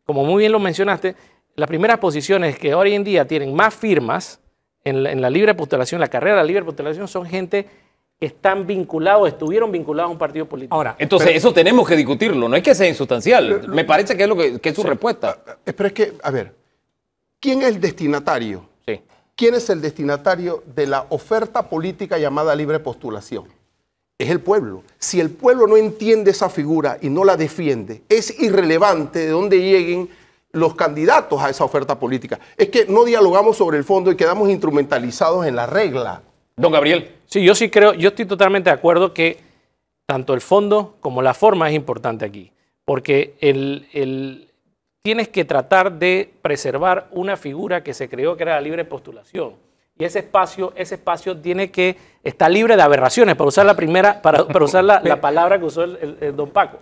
como muy bien lo mencionaste, las primeras posiciones que hoy en día tienen más firmas en la, libre postulación, la carrera de la libre postulación, son gente que están vinculados, estuvieron vinculados a un partido político. Ahora, entonces eso tenemos que discutirlo, no es que sea insustancial. Me parece que es lo que, su respuesta. Eh, eh, pero es que, a ver, ¿Quién es el destinatario? Sí. ¿Quién es el destinatario de la oferta política llamada libre postulación? Es el pueblo. Si el pueblo no entiende esa figura y no la defiende, es irrelevante de dónde lleguen los candidatos a esa oferta política. Es que no dialogamos sobre el fondo y quedamos instrumentalizados en la regla. Don Gabriel. Sí, yo sí creo, yo estoy totalmente de acuerdo que tanto el fondo como la forma es importante aquí, porque el, el, tienes que tratar de preservar una figura que se creó que era la libre postulación. Y ese espacio, ese espacio tiene que estar libre de aberraciones, para usar la primera, para, usar la, *laughs* palabra que usó el, el don Paco.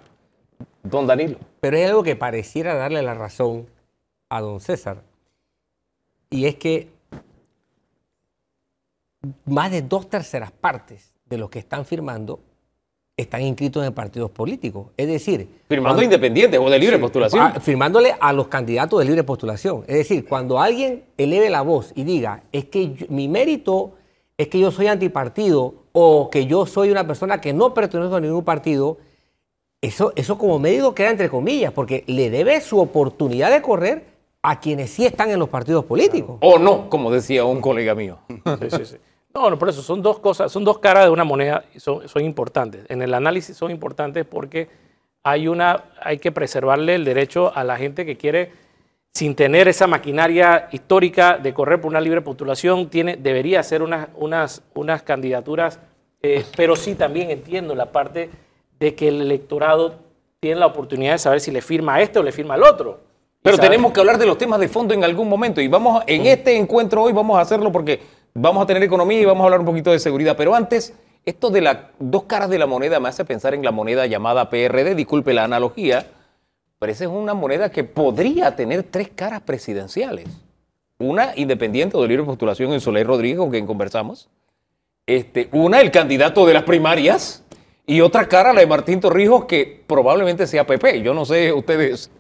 Don Danilo. Pero hay algo que pareciera darle la razón a don César. Y es que más de dos terceras partes de los que están firmando están inscritos en partidos políticos. Es decir... Firmando independientes o de libre postulación. Ah, firmándole a los candidatos de libre postulación. Es decir, cuando alguien eleve la voz y diga, es que mi mérito es que yo soy antipartido o que yo soy una persona que no pertenece a ningún partido, eso, eso como médico queda entre comillas, porque le debe su oportunidad de correr a quienes sí están en los partidos políticos. O no, como decía un colega mío. sí, sí. No, no, por eso son dos cosas, son dos caras de una moneda y son, importantes. En el análisis son importantes porque hay, una, hay que preservarle el derecho a la gente que quiere, sin tener esa maquinaria histórica de correr por una libre postulación, tiene, debería hacer unas, unas, unas candidaturas, eh, pero sí también entiendo la parte de que el electorado tiene la oportunidad de saber si le firma a este o le firma al otro. Pero tenemos que hablar de los temas de fondo en algún momento y vamos en este encuentro hoy vamos a hacerlo porque Vamos a tener economía y vamos a hablar un poquito de seguridad, pero antes, esto de las dos caras de la moneda me hace pensar en la moneda llamada PRD, disculpe la analogía, pero esa es una moneda que podría tener tres caras presidenciales. Una independiente o de libre postulación en Soler Rodríguez, con quien conversamos. Este, una, el candidato de las primarias. Y otra cara, la de Martín Torrijos, que probablemente sea PP. Yo no sé ustedes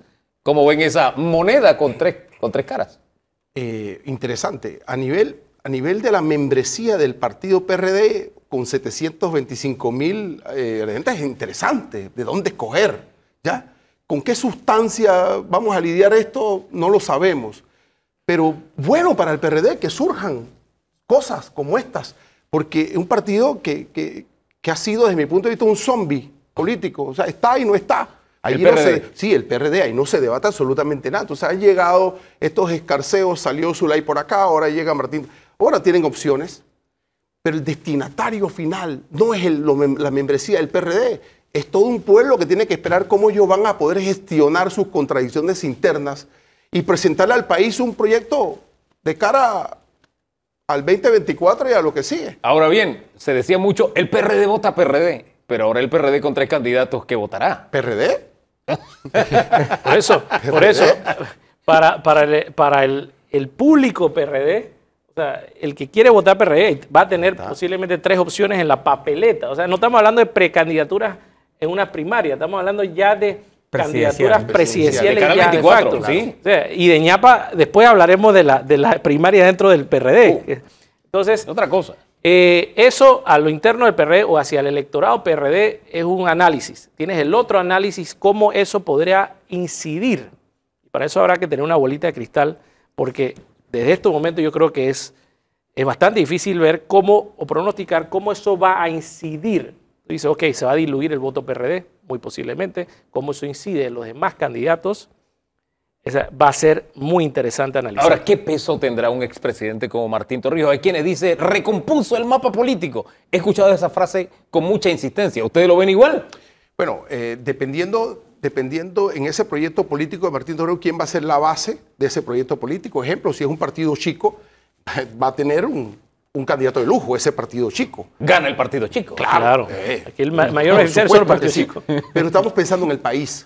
cómo ven esa moneda con tres, con tres caras. Eh, interesante. A nivel a nivel de la membresía del partido PRD, con 725 mil eh, es interesante, de dónde escoger, ¿ya? ¿Con qué sustancia vamos a lidiar esto? No lo sabemos. Pero bueno para el PRD que surjan cosas como estas, porque es un partido que, ha sido, desde mi punto de vista, un zombie político. O sea, está y no está. Ahí no sí, el PRD, ahí no se debate absolutamente nada. O sea, han llegado estos escarceos, salió Zulay por acá, ahora llega Martín. Ahora tienen opciones, pero el destinatario final no es la membresía del PRD, es todo un pueblo que tiene que esperar cómo ellos van a poder gestionar sus contradicciones internas y presentarle al país un proyecto de cara al 2024 y a lo que sigue. Ahora bien, se decía mucho, el PRD vota PRD, pero ahora el PRD con tres candidatos, ¿qué votará? ¿PRD? *laughs* por eso, por eso, para, para, el público PRD, sea, el que quiere votar PRD e va a tener posiblemente tres opciones en la papeleta. O sea, no estamos hablando de precandidaturas en una primaria, estamos hablando ya de candidaturas presidenciales de ya 24, ¿sí? y de ñapa, después hablaremos de la, de la primaria dentro del PRD. E. Uh. Entonces, otra cosa. Eh, eso a lo interno del PRD e o hacia el electorado PRD es un análisis. Tienes el otro análisis, cómo eso podría incidir. Para eso habrá que tener una bolita de cristal, porque desde este momento yo creo que es, es bastante difícil ver cómo o pronosticar cómo eso va a incidir. Dice, ok, se va a diluir el voto PRD, muy posiblemente, cómo eso incide en los demás candidatos. Esa va a ser muy interesante analizar. Ahora, ¿qué peso tendrá un expresidente como Martín Torrijos? Hay quienes dicen, recompuso el mapa político. He escuchado esa frase con mucha insistencia. ¿Ustedes lo ven igual? Bueno, eh, dependiendo dependiendo en ese proyecto político de Martín Torero, quién va a ser la base de ese proyecto político. Ejemplo, si es un partido chico, *laughs* va a tener un, candidato de lujo, ese partido chico. Gana el partido chico. Claro. Eh. Aquí el mayor no, es el partido chico. Pero estamos pensando en el país.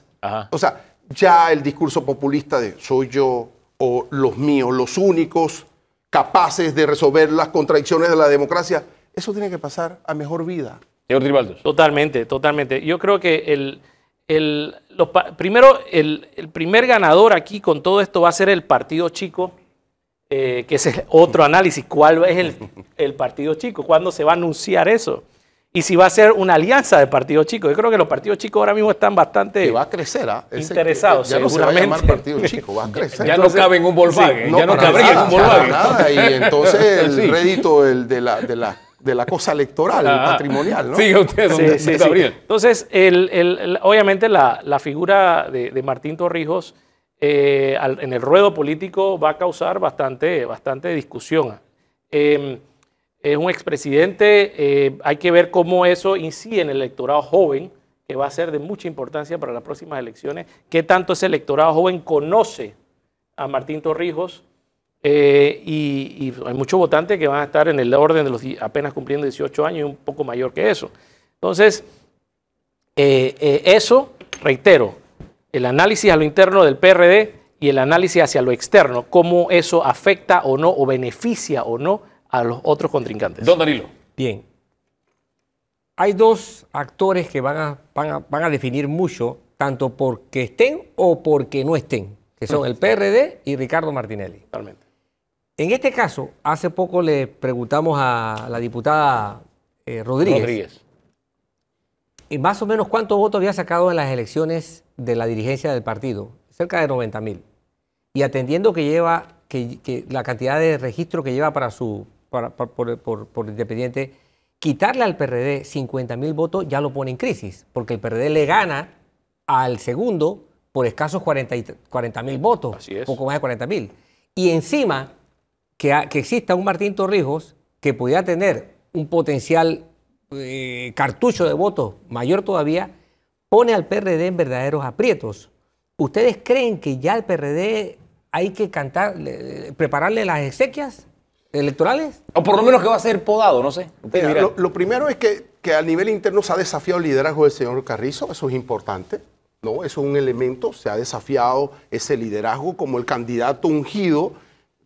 O sea, ya el discurso populista de soy yo o los míos, los únicos capaces de resolver las contradicciones de la democracia, eso tiene que pasar a mejor vida. Señor Tribaldos. Totalmente, totalmente. Yo creo que el, primero, el, primer ganador aquí con todo esto va a ser el partido chico, eh, que es otro *laughs* análisis. ¿Cuál es el, partido chico? ¿Cuándo se va a anunciar eso? Y si va a ser una alianza de partidos chicos. Yo creo que los partidos chicos ahora mismo están bastante. va a crecer, ¿ah? Interesados. Ya no cabe en un Volkswagen. ya no cabría en un Volkswagen. y entonces *laughs* el rédito de, la, de la cosa electoral, patrimonial, ah. ¿no? sí, Entonces, obviamente la, figura de, Martín Torrijos eh, en el ruedo político va a causar bastante, bastante discusión. Em, es un expresidente, eh, hay que ver cómo eso incide en el electorado joven, que va a ser de mucha importancia para las próximas elecciones, qué tanto ese electorado joven conoce a Martín Torrijos, eh, y, hay muchos votantes que van a estar en el orden de los apenas cumpliendo 18 años y un poco mayor que eso. Entonces, eh, eh, eso, reitero, el análisis a lo interno del PRD y el análisis hacia lo externo, cómo eso afecta o no, o beneficia o no a los otros contrincantes. Don Danilo. Bien. Hay dos actores que van van van a definir mucho, tanto porque estén o porque no estén, que son el PRD y Ricardo Martinelli. Totalmente. En este caso, hace poco le preguntamos a la diputada eh, Rodríguez, ¿Y más o menos cuántos votos había sacado en las elecciones de la dirigencia del partido? Cerca de 90 mil. Y atendiendo que lleva que, la cantidad de registro que lleva para su por, independiente, quitarle al PRD 50 mil votos ya lo pone en crisis, porque el PRD le gana al segundo por escasos 40 mil votos, poco más de 40 mil. Y encima que, exista un Martín Torrijos que pudiera tener un potencial eh, cartucho de votos mayor todavía, pone al PRD en verdaderos aprietos. ¿Ustedes creen que ya el PRD hay que cantar, prepararle las exequias electorales? O por lo menos que va a ser podado, no sé. Lo, primero es que, que a nivel interno se ha desafiado el liderazgo del señor Carrizo, eso es importante. ¿no? Eso es un elemento, se ha desafiado ese liderazgo como el candidato ungido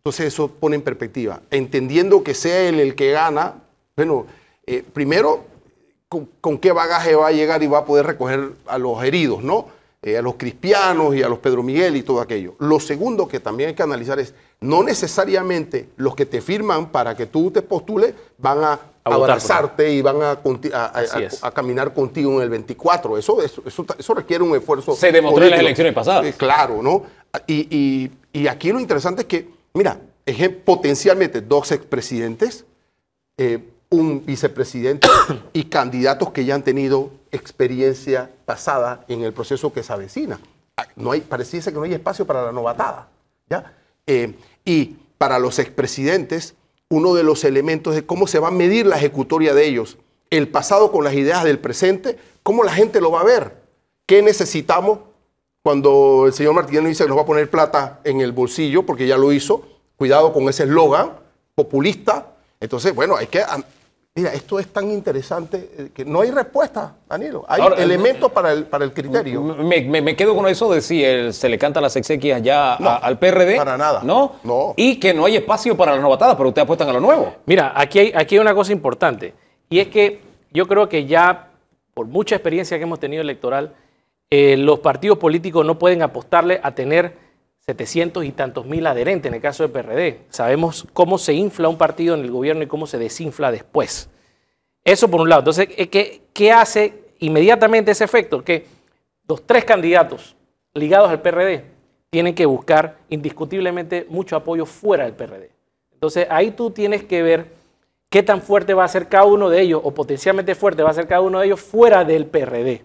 entonces eso pone en perspectiva, entendiendo que sea él el que gana, bueno, eh, primero, con, qué bagaje va a llegar y va a poder recoger a los heridos, ¿no? Eh, a los cristianos y a los Pedro Miguel y todo aquello. Lo segundo que también hay que analizar es, no necesariamente los que te firman para que tú te postules van a, abrazarte y van a, a, caminar contigo en el 24. Eso, eso, requiere un esfuerzo. Se demostró en las elecciones pasadas. Eh, claro, ¿no? y aquí lo interesante es que Mira, potencialmente dos expresidentes, eh, un vicepresidente *coughs* y candidatos que ya han tenido experiencia pasada en el proceso que se avecina. No hay, pareciese que no hay espacio para la novatada. ¿ya? Eh, y para los expresidentes, uno de los elementos de cómo se va a medir la ejecutoria de ellos, el pasado con las ideas del presente, cómo la gente lo va a ver, qué necesitamos cuando el señor Martínez dice que nos va a poner plata en el bolsillo, porque ya lo hizo, cuidado con ese eslogan populista. Entonces, bueno, hay que... Mira, esto es tan interesante eh, que no hay respuesta, Danilo. Hay elementos eh, para, el, para el criterio. Me, quedo con eso de si se le canta las exequias ya al PRD. Para nada. ¿no? ¿no? Y que no hay espacio para las novatadas, pero ustedes apuestan a lo nuevo. Mira, aquí hay, aquí hay una cosa importante. Y es que yo creo que ya, por mucha experiencia que hemos tenido electoral, eh, los partidos políticos no pueden apostarle a tener 700 y tantos mil adherentes en el caso del PRD. Sabemos cómo se infla un partido en el gobierno y cómo se desinfla después. Eso por un lado. Entonces, eh, qué hace inmediatamente ese efecto? Que los tres candidatos ligados al PRD tienen que buscar indiscutiblemente mucho apoyo fuera del PRD. Entonces, ahí tú tienes que ver qué tan fuerte va a ser cada uno de ellos o potencialmente fuerte va a ser cada uno de ellos fuera del PRD.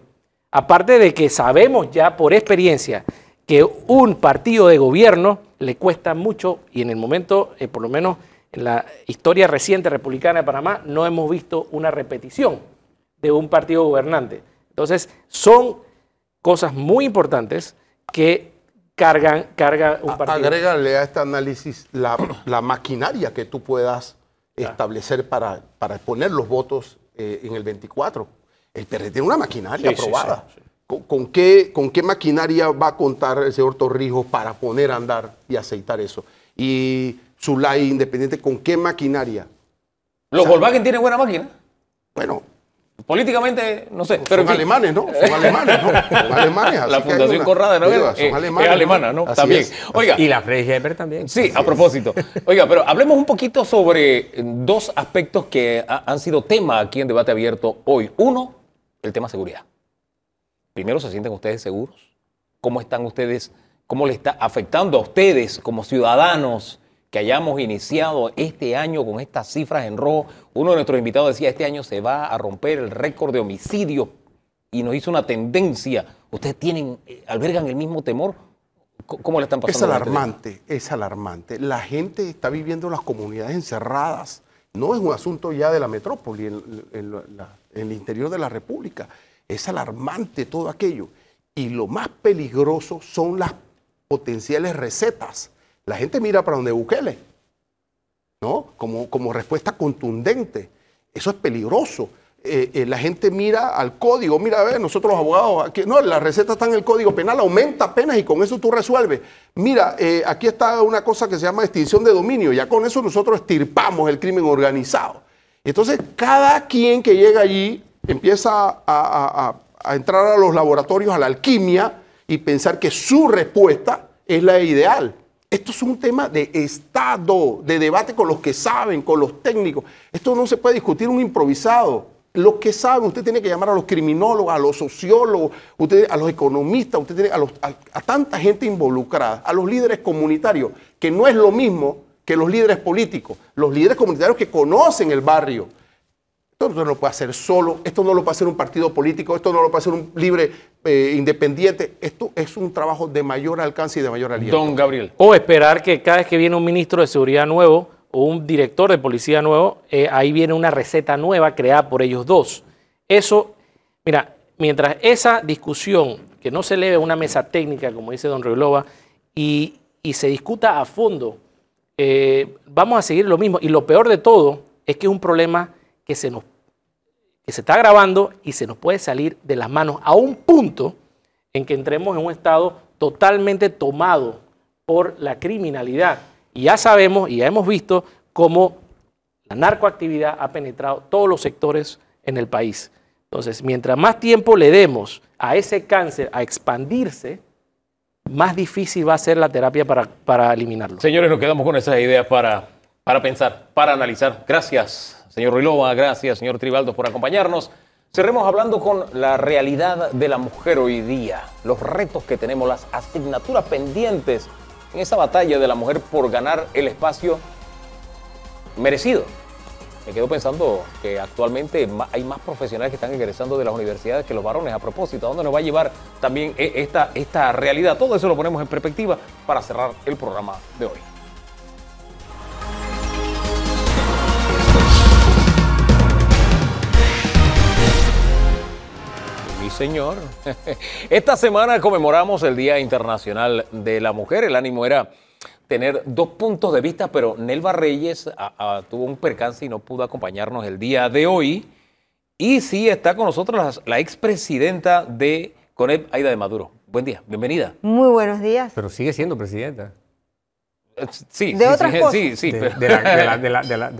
Aparte de que sabemos ya por experiencia que un partido de gobierno le cuesta mucho y en el momento, eh, por lo menos en la historia reciente republicana de Panamá, no hemos visto una repetición de un partido gobernante. Entonces, son cosas muy importantes que cargan, un partido. Agrégale a este análisis la, maquinaria que tú puedas establecer para, para poner los votos eh, en el 24. El PRT tiene una maquinaria aprobada. ¿Con, qué, ¿Con, qué, maquinaria va a contar el señor Torrijos para poner a andar y aceitar eso? Y Zulay Independiente, ¿con qué maquinaria? Los Volkswagen tienen buena máquina. Bueno, Políticamente, no sé. Son pero son alemanes, ¿no? Son alemanes, ¿no? *laughs* Son alemanes. la Fundación Corrada, eh, ¿no? son es alemana, ¿no? También. Y la Freddy Heber también. Sí, a propósito. Oiga, pero hablemos un poquito sobre dos aspectos que han sido tema aquí en Debate Abierto hoy. Uno, el tema seguridad. Primero, ¿se sienten ustedes seguros? ¿Cómo están ustedes? ¿Cómo le está afectando a ustedes como ciudadanos que hayamos iniciado este año con estas cifras en rojo? Uno de nuestros invitados decía, este año se va a romper el récord de homicidio y nos hizo una tendencia. ¿Ustedes tienen, eh, albergan el mismo temor? ¿Cómo le están pasando? Es este alarmante, es alarmante. La gente está viviendo en las comunidades encerradas no es un asunto ya de la metrópoli, en, el interior de la República. Es alarmante todo aquello. Y lo más peligroso son las potenciales recetas. La gente mira para donde Bukele, ¿no? Como, como respuesta contundente. Eso es peligroso. Eh, eh, la gente mira al código, mira, a ver, nosotros los abogados, no, la receta está en el código penal, aumenta penas y con eso tú resuelves. Mira, eh, aquí está una cosa que se llama extinción de dominio, ya con eso nosotros estirpamos el crimen organizado. Entonces, cada quien que llega allí empieza a entrar a los laboratorios, a la alquimia, y pensar que su respuesta es la ideal. Esto es un tema de Estado, de debate con los que saben, con los técnicos. Esto no se puede discutir un improvisado. Los que saben, usted tiene que llamar a los criminólogos, a los sociólogos, usted, a los economistas, usted a, tanta gente involucrada, a los líderes comunitarios, que no es lo mismo que los líderes políticos, los líderes comunitarios que conocen el barrio, esto no lo puede hacer solo, esto no lo puede hacer un partido político, esto no lo puede hacer un libre eh, independiente. Esto es un trabajo de mayor alcance y de mayor aliento. Don Gabriel. O esperar que cada vez que viene un ministro de seguridad nuevo, un director de policía nuevo, eh, ahí viene una receta nueva creada por ellos dos. Eso, mira, mientras esa discusión, que no se eleve a una mesa técnica, como dice don Reglova, y, se discuta a fondo, eh, vamos a seguir lo mismo. Y lo peor de todo es que es un problema que se nos que se está agravando y se nos puede salir de las manos a un punto en que entremos en un estado totalmente tomado por la criminalidad. Y ya sabemos y ya hemos visto cómo la narcoactividad ha penetrado todos los sectores en el país. Entonces, mientras más tiempo le demos a ese cáncer a expandirse, más difícil va a ser la terapia para, eliminarlo. Señores, nos quedamos con esas ideas para, para pensar, para analizar. Gracias, señor Ruilova, gracias, señor Tribaldo, por acompañarnos. Cerremos hablando con la realidad de la mujer hoy día, los retos que tenemos, las asignaturas pendientes en esa batalla de la mujer por ganar el espacio merecido. Me quedo pensando que actualmente hay más profesionales que están egresando de las universidades que los varones. A propósito, ¿a dónde nos va a llevar también e-, esta realidad? Todo eso lo ponemos en perspectiva para cerrar el programa de hoy. señor. *laughs* Esta semana conmemoramos el Día Internacional de la Mujer. El ánimo era tener dos puntos de vista, pero Nelva Reyes tuvo un percance y no pudo acompañarnos el día de hoy. Y sí está con nosotros la, expresidenta de CONEP, Aida de Maduro. Buen día, bienvenida. Muy buenos días. Pero sigue siendo presidenta. Eh, sí, de sí, otras sí, sí, de,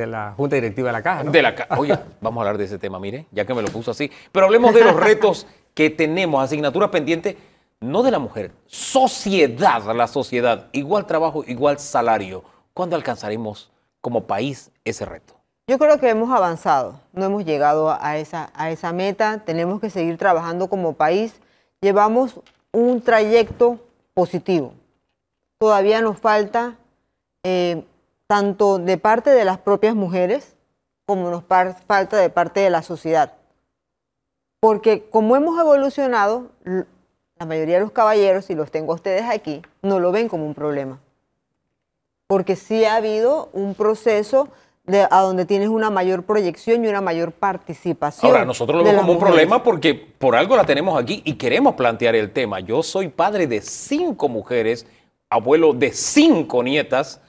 la, Junta Directiva de la Caja. ¿no? De la Oye, vamos a hablar de ese tema, mire, ya que me lo puso así. Pero hablemos de los *laughs* retos que tenemos asignaturas pendientes, no de la mujer, sociedad, la sociedad, igual trabajo, igual salario. ¿Cuándo alcanzaremos como país ese reto? Yo creo que hemos avanzado, no hemos llegado a esa, a esa meta, tenemos que seguir trabajando como país. Llevamos un trayecto positivo. Todavía nos falta, eh, tanto de parte de las propias mujeres como nos falta de parte de la sociedad. Porque como hemos evolucionado, la mayoría de los caballeros, y los tengo ustedes aquí, no lo ven como un problema. Porque sí ha habido un proceso a donde tienes una mayor proyección y una mayor participación. Ahora, nosotros lo vemos como un problema porque por algo la tenemos aquí y queremos plantear el tema. Yo soy padre de cinco mujeres, abuelo de cinco nietas,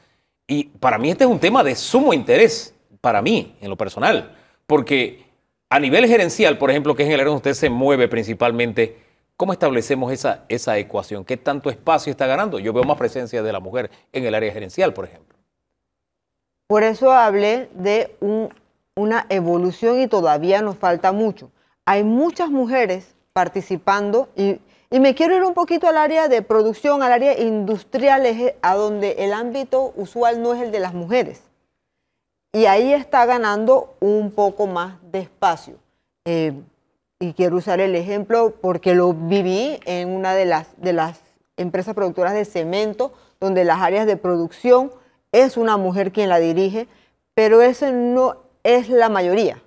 y para mí este es un tema de sumo interés, para mí, en lo personal, porque a nivel gerencial, por ejemplo, que es en el área donde usted se mueve principalmente, ¿cómo establecemos esa, esa ecuación? ¿Qué tanto espacio está ganando? Yo veo más presencia de la mujer en el área gerencial, por ejemplo. Por eso hablé de una evolución y todavía nos falta mucho. Hay muchas mujeres participando y, y me quiero ir un poquito al área de producción, al área industrial, a donde el ámbito usual no es el de las mujeres y ahí está ganando un poco más de espacio. Eh, y quiero usar el ejemplo porque lo viví en una de las, de las empresas productoras de cemento, donde las áreas de producción es una mujer quien la dirige, pero esa no es la mayoría,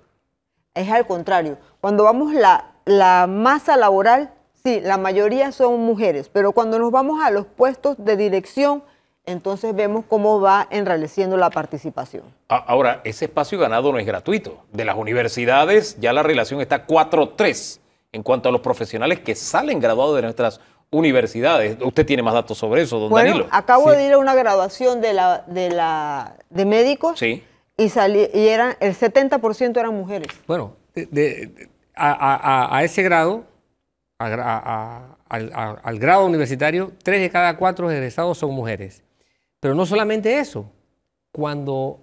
es al contrario. Cuando vamos la, la masa laboral, sí, la mayoría son mujeres, pero cuando nos vamos a los puestos de dirección, entonces vemos cómo va enraleciendo la participación. Ahora, ese espacio ganado no es gratuito. De las universidades ya la relación está 4-3 en cuanto a los profesionales que salen graduados de nuestras universidades. Usted tiene más datos sobre eso, don bueno, Danilo. Acabo de ir a una graduación de, la, de, la, de médicos y, y eran, el 70% eran mujeres. Bueno, a, ese grado, al, al grado universitario, tres de cada cuatro egresados son mujeres. Pero no solamente eso, cuando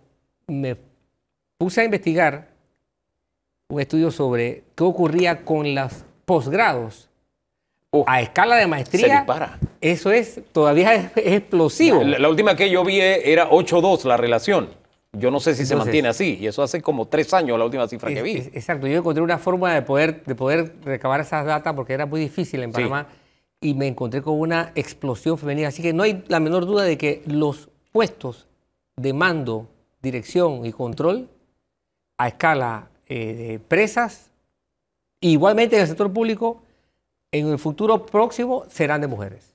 me puse a investigar un estudio sobre qué ocurría con los posgrados oh. a escala de maestría, eso es todavía es, explosivo. La, última que yo vi e, era 8-2 la relación. Yo no sé si se mantiene así, y eso hace como tres años la última cifra que vi. exacto, yo encontré una forma de poder, de poder recabar esas datas porque era muy difícil en Panamá y me encontré con una explosión femenina. Así que no hay la menor duda de que los puestos de mando, dirección y control a escala eh, de presas, igualmente en el sector público, en el futuro próximo serán de mujeres.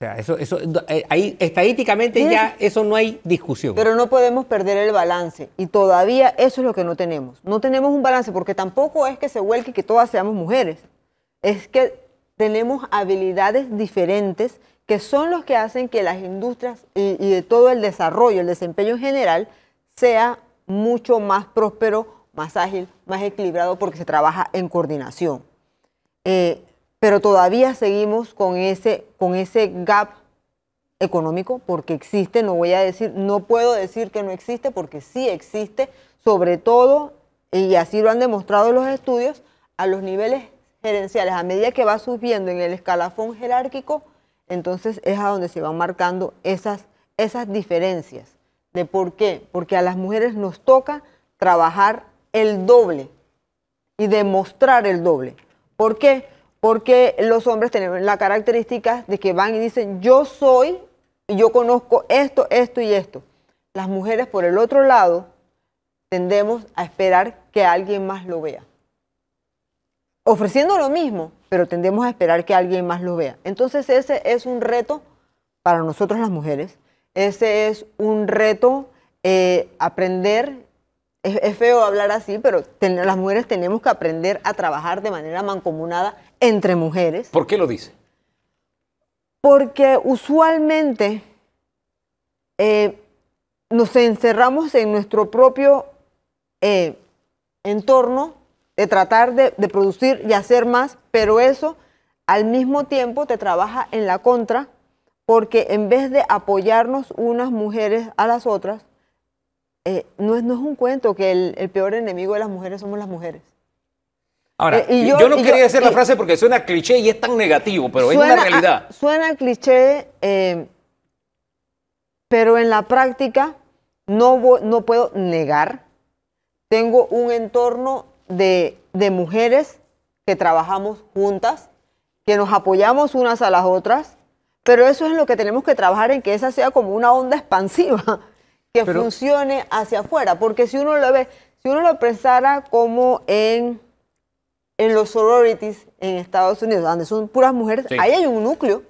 O sea, eso, eso, eh, ahí estadísticamente ya eso no hay discusión. Pero no podemos perder el balance y todavía eso es lo que no tenemos. No tenemos un balance porque tampoco es que se vuelque que todas seamos mujeres. Es que tenemos habilidades diferentes que son los que hacen que las industrias y, de todo el desarrollo, el desempeño en general, sea mucho más próspero, más ágil, más equilibrado, porque se trabaja en coordinación. Eh, pero todavía seguimos con ese, con ese gap económico, porque existe, no voy a decir, no puedo decir que no existe, porque sí existe, sobre todo, y así lo han demostrado los estudios, a los niveles a medida que va subiendo en el escalafón jerárquico, entonces es a donde se van marcando esas, esas diferencias. ¿De por qué? Porque a las mujeres nos toca trabajar el doble y demostrar el doble. ¿Por qué? Porque los hombres tienen la característica de que van y dicen, yo soy, y yo conozco esto, esto y esto. Las mujeres, por el otro lado, tendemos a esperar que alguien más lo vea ofreciendo lo mismo, pero tendemos a esperar que alguien más lo vea. Entonces ese es un reto para nosotros las mujeres, ese es un reto eh, aprender, es, feo hablar así, pero las mujeres tenemos que aprender a trabajar de manera mancomunada entre mujeres. ¿Por qué lo dice? Porque usualmente eh, nos encerramos en nuestro propio eh, entorno de tratar de, producir y hacer más, pero eso al mismo tiempo te trabaja en la contra, porque en vez de apoyarnos unas mujeres a las otras, eh, no, es, no es un cuento que el, peor enemigo de las mujeres somos las mujeres. Ahora, eh, yo, no quería decir la frase porque suena cliché y es tan negativo, pero es una realidad. *laughs* suena cliché, eh, pero en la práctica no, no puedo negar. Tengo un entorno de, mujeres que trabajamos juntas, que nos apoyamos unas a las otras, pero eso es lo que tenemos que trabajar en que esa sea como una onda expansiva, que funcione hacia afuera, porque si uno lo ve, si uno lo pensara como en, en los sororities en Estados Unidos, donde son puras mujeres, ahí hay un núcleo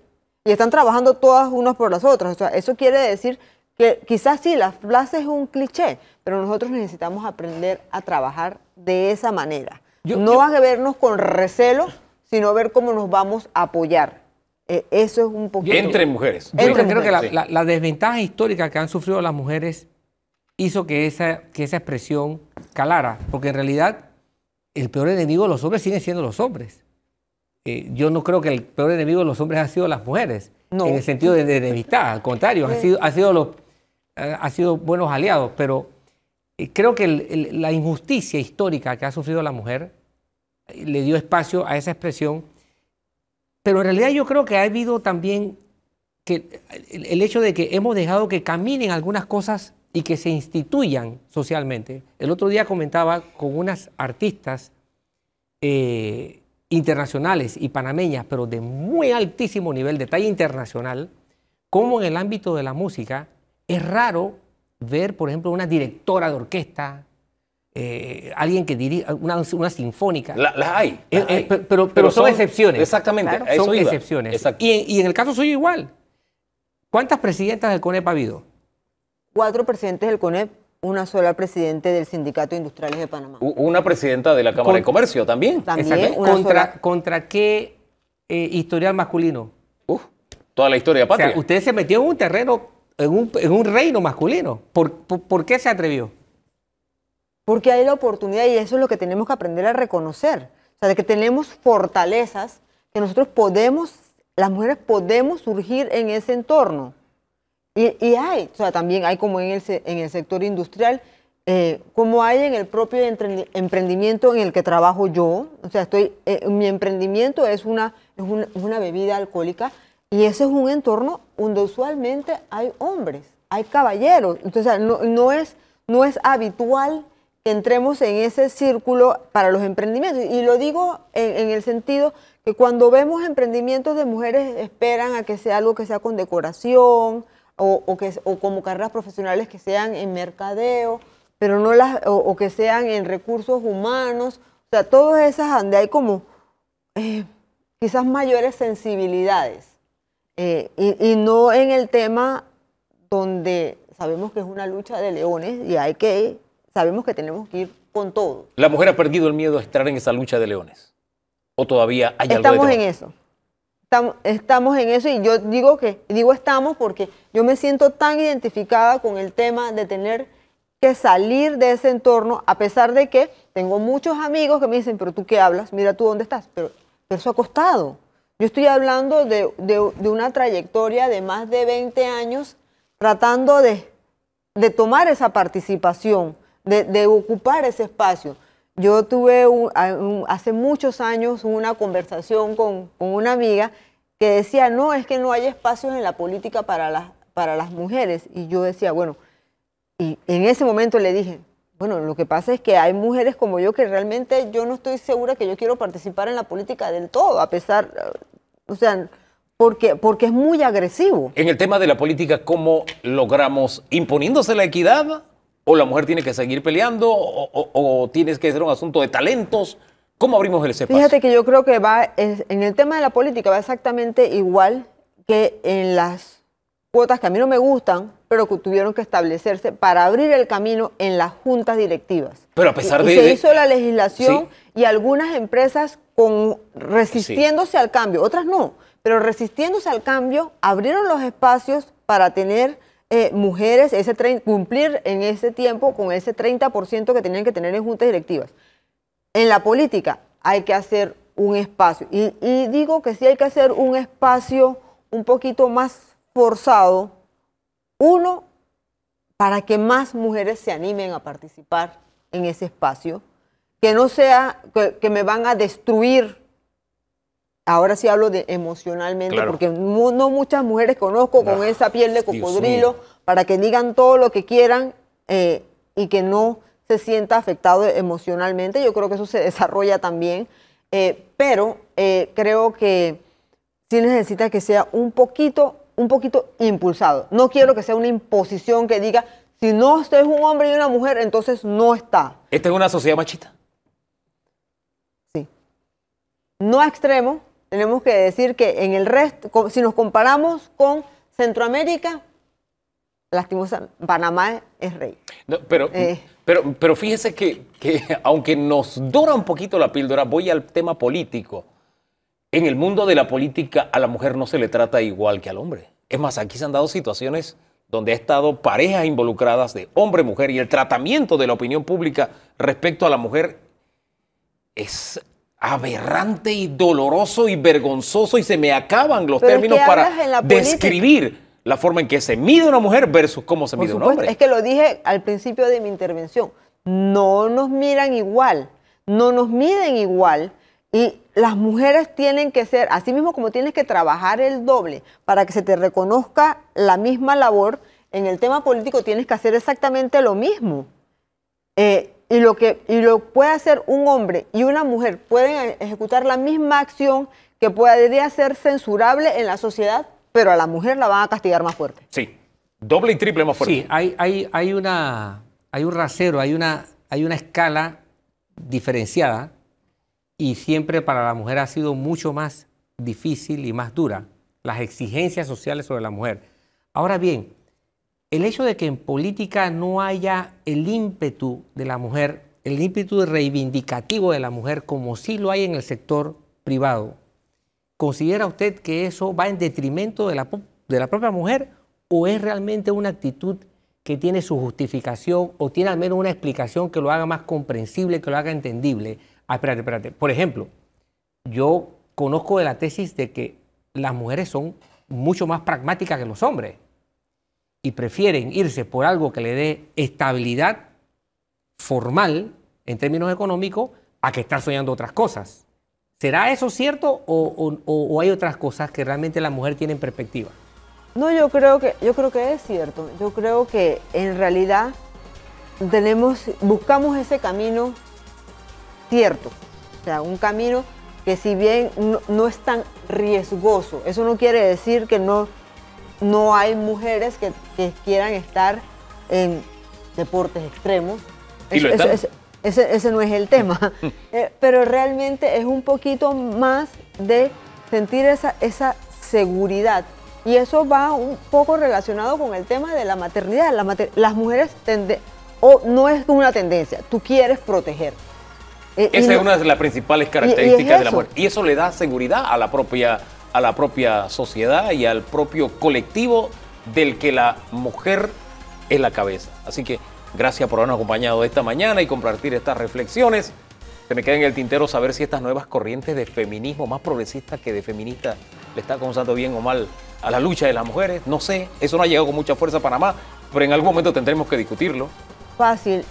y están trabajando todas unas por las otras. O sea, eso quiere decir quizás sí, la frase es un cliché, pero nosotros necesitamos aprender a trabajar de esa manera. no va a vernos con recelo, sino ver cómo nos vamos a apoyar. E, eso es un poquito. Entre mujeres. Yo creo que la, desventaja histórica que han sufrido las mujeres hizo que esa, que esa expresión calara, porque en realidad el peor enemigo de los hombres siguen siendo los hombres. Eh, yo no creo que el peor enemigo de los hombres ha sido las mujeres, en el sentido de, enemistad, al contrario, ha sido, han sido los, eh, ha sido buenos aliados, pero eh, creo que la injusticia histórica que ha sufrido la mujer eh, le dio espacio a esa expresión, pero en realidad yo creo que ha habido también que el, hecho de que hemos dejado que caminen algunas cosas y que se instituyan socialmente. El otro día comentaba con unas artistas internacionales y panameñas, pero de muy altísimo nivel de talla internacional, como en el ámbito de la música es raro ver, por ejemplo, una directora de orquesta, eh, alguien que dirige una, sinfónica. Las hay. Eh, eh, pero, son, excepciones. Exactamente. son excepciones. Y, en el caso suyo igual. ¿Cuántas presidentas del CONEP ha habido? Cuatro presidentes del CONEP, una sola presidente del Sindicato de Industriales de Panamá. Una presidenta de la Cámara de Comercio también. También. contra, qué historial masculino? Uf, toda la historia patria. O usted se metió en un terreno en un, en un reino masculino. ¿Por, por, qué se atrevió? Porque hay la oportunidad y eso es lo que tenemos que aprender a reconocer. O sea, de que tenemos fortalezas que nosotros podemos, las mujeres podemos surgir en ese entorno. Y, y hay, o sea, también hay como en el, en el sector industrial, eh, como hay en el propio emprendimiento en el que trabajo yo, o sea, estoy, eh, mi emprendimiento es una, es una, bebida alcohólica y ese es un entorno donde usualmente hay hombres, hay caballeros. Entonces, no, es, no es habitual que entremos en ese círculo para los emprendimientos. Y lo digo en, el sentido que cuando vemos emprendimientos de mujeres esperan a que sea algo que sea con decoración o, que, o como carreras profesionales que sean en mercadeo, pero no las, o, que sean en recursos humanos. O sea, todas esas donde hay como eh, quizás mayores sensibilidades. Eh, y, no en el tema donde sabemos que es una lucha de leones y hay que, sabemos que tenemos que ir con todo. ¿La mujer ha perdido el miedo a estar en esa lucha de leones? ¿O todavía hay Estamos algo Estamos en eso. Estamos, en eso y yo digo que, digo estamos porque yo me siento tan identificada con el tema de tener que salir de ese entorno, a pesar de que tengo muchos amigos que me dicen, pero tú qué hablas, mira tú dónde estás, pero eso ha costado. Yo estoy hablando de, una trayectoria de más de 20 años tratando de, tomar esa participación, de, ocupar ese espacio. Yo tuve hace muchos años una conversación con, con, una amiga que decía, no, es que no hay espacios en la política para las, para las mujeres. Y yo decía, bueno, y en ese momento le dije, bueno, lo que pasa es que hay mujeres como yo que realmente yo no estoy segura que yo quiero participar en la política del todo, a pesar, eh, o sea, porque, porque es muy agresivo. En el tema de la política, ¿cómo logramos imponiéndose la equidad? ¿O la mujer tiene que seguir peleando? ¿O, tienes que ser un asunto de talentos? ¿Cómo abrimos el espacio? Fíjate que yo creo que va, en el tema de la política va exactamente igual que en las cuotas que a mí no me gustan, pero que tuvieron que establecerse para abrir el camino en las juntas directivas. Pero a pesar de... Y se hizo la legislación y algunas empresas con, resistiéndose al cambio, otras no, pero resistiéndose al cambio, abrieron los espacios para tener eh, mujeres, ese cumplir en ese tiempo con ese 30% que tenían que tener en juntas directivas. En la política hay que hacer un espacio, y, y digo que sí hay que hacer un espacio un poquito más forzado, uno, para que más mujeres se animen a participar en ese espacio, que no sea que, me van a destruir. Ahora sí hablo de emocionalmente, porque no, muchas mujeres conozco con ah, esa piel de cocodrilo para que digan todo lo que quieran eh, y que no se sienta afectado emocionalmente. Yo creo que eso se desarrolla también, eh, pero eh, creo que sí necesita que sea un poquito un poquito impulsado. No quiero que sea una imposición que diga, si no usted es un hombre y una mujer, entonces no está. ¿Esta es una sociedad machista? Sí. No a extremo, tenemos que decir que en el resto, si nos comparamos con Centroamérica, lastimosa, Panamá es rey. pero, eh. pero, pero fíjese que, aunque nos dura un poquito la píldora, voy al tema político. En el mundo de la política a la mujer no se le trata igual que al hombre. Es más, aquí se han dado situaciones donde ha estado parejas involucradas de hombre, mujer, y el tratamiento de la opinión pública respecto a la mujer es aberrante y doloroso y vergonzoso y se me acaban los términos para describir la forma en que se mide una mujer versus cómo se mide un hombre. Es que lo dije al principio de mi intervención, no nos miran igual, no nos miden igual, y las mujeres tienen que ser, así mismo como tienes que trabajar el doble para que se te reconozca la misma labor, en el tema político tienes que hacer exactamente lo mismo. Eh, y, lo que, y lo puede hacer un hombre y una mujer, pueden e, ejecutar la misma acción que podría ser censurable en la sociedad, pero a la mujer la van a castigar más fuerte. Sí, doble y triple más fuerte. Sí, hay, hay, hay, una, hay un rasero, hay una, hay una escala diferenciada y siempre para la mujer ha sido mucho más difícil y más dura las exigencias sociales sobre la mujer. Ahora bien, el hecho de que en política no haya el ímpetu de la mujer, el ímpetu reivindicativo de la mujer, como sí lo hay en el sector privado, ¿considera usted que eso va en detrimento de la, de la propia mujer o es realmente una actitud que tiene su justificación o tiene al menos una explicación que lo haga más comprensible, que lo haga entendible? Ah, espérate, espérate. Por ejemplo, yo conozco de la tesis de que las mujeres son mucho más pragmáticas que los hombres y prefieren irse por algo que le dé estabilidad formal en términos económicos a que estar soñando otras cosas. ¿Será eso cierto o, hay otras cosas que realmente la mujer tiene en perspectiva? No, yo creo que yo creo que es cierto. Yo creo que en realidad tenemos buscamos ese camino cierto, o sea, un camino que si bien no, es tan riesgoso, eso no quiere decir que no, no hay mujeres que, quieran estar en deportes extremos. ese, no es el tema. *laughs* Eh, pero realmente es un poquito más de sentir esa, esa seguridad. Y eso va un poco relacionado con el tema de la maternidad. las mujeres o no es una tendencia, tú quieres proteger. Eh, Esa es una de las principales características de la mujer Y eso le da seguridad a la propia, a la propia sociedad y al propio colectivo del que la mujer es la cabeza. Así que gracias por habernos acompañado esta mañana y compartir estas reflexiones. Se me queda en el tintero saber si estas nuevas corrientes de feminismo, más progresista que de feminista, le está causando bien o mal a la lucha de las mujeres. No sé, eso no ha llegado con mucha fuerza a Panamá, pero en algún momento tendremos que discutirlo. Fácil,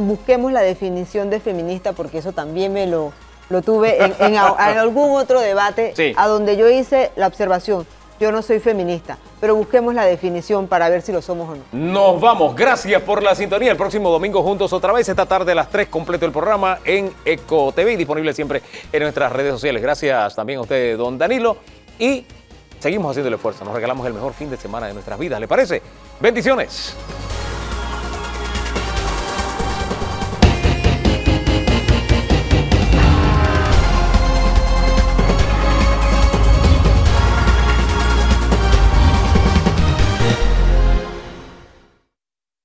busquemos la definición de feminista porque eso también me lo, lo tuve en, algún otro debate a donde yo hice la observación. Yo no soy feminista, pero busquemos la definición para ver si lo somos o no. Nos vamos. Gracias por la sintonía. El próximo domingo juntos otra vez. Esta tarde a las 3 completo el programa en EcoTV disponible siempre en nuestras redes sociales. Gracias también a usted, don Danilo. Y seguimos haciendo el esfuerzo. Nos regalamos el mejor fin de semana de nuestras vidas. ¿Le parece? Bendiciones.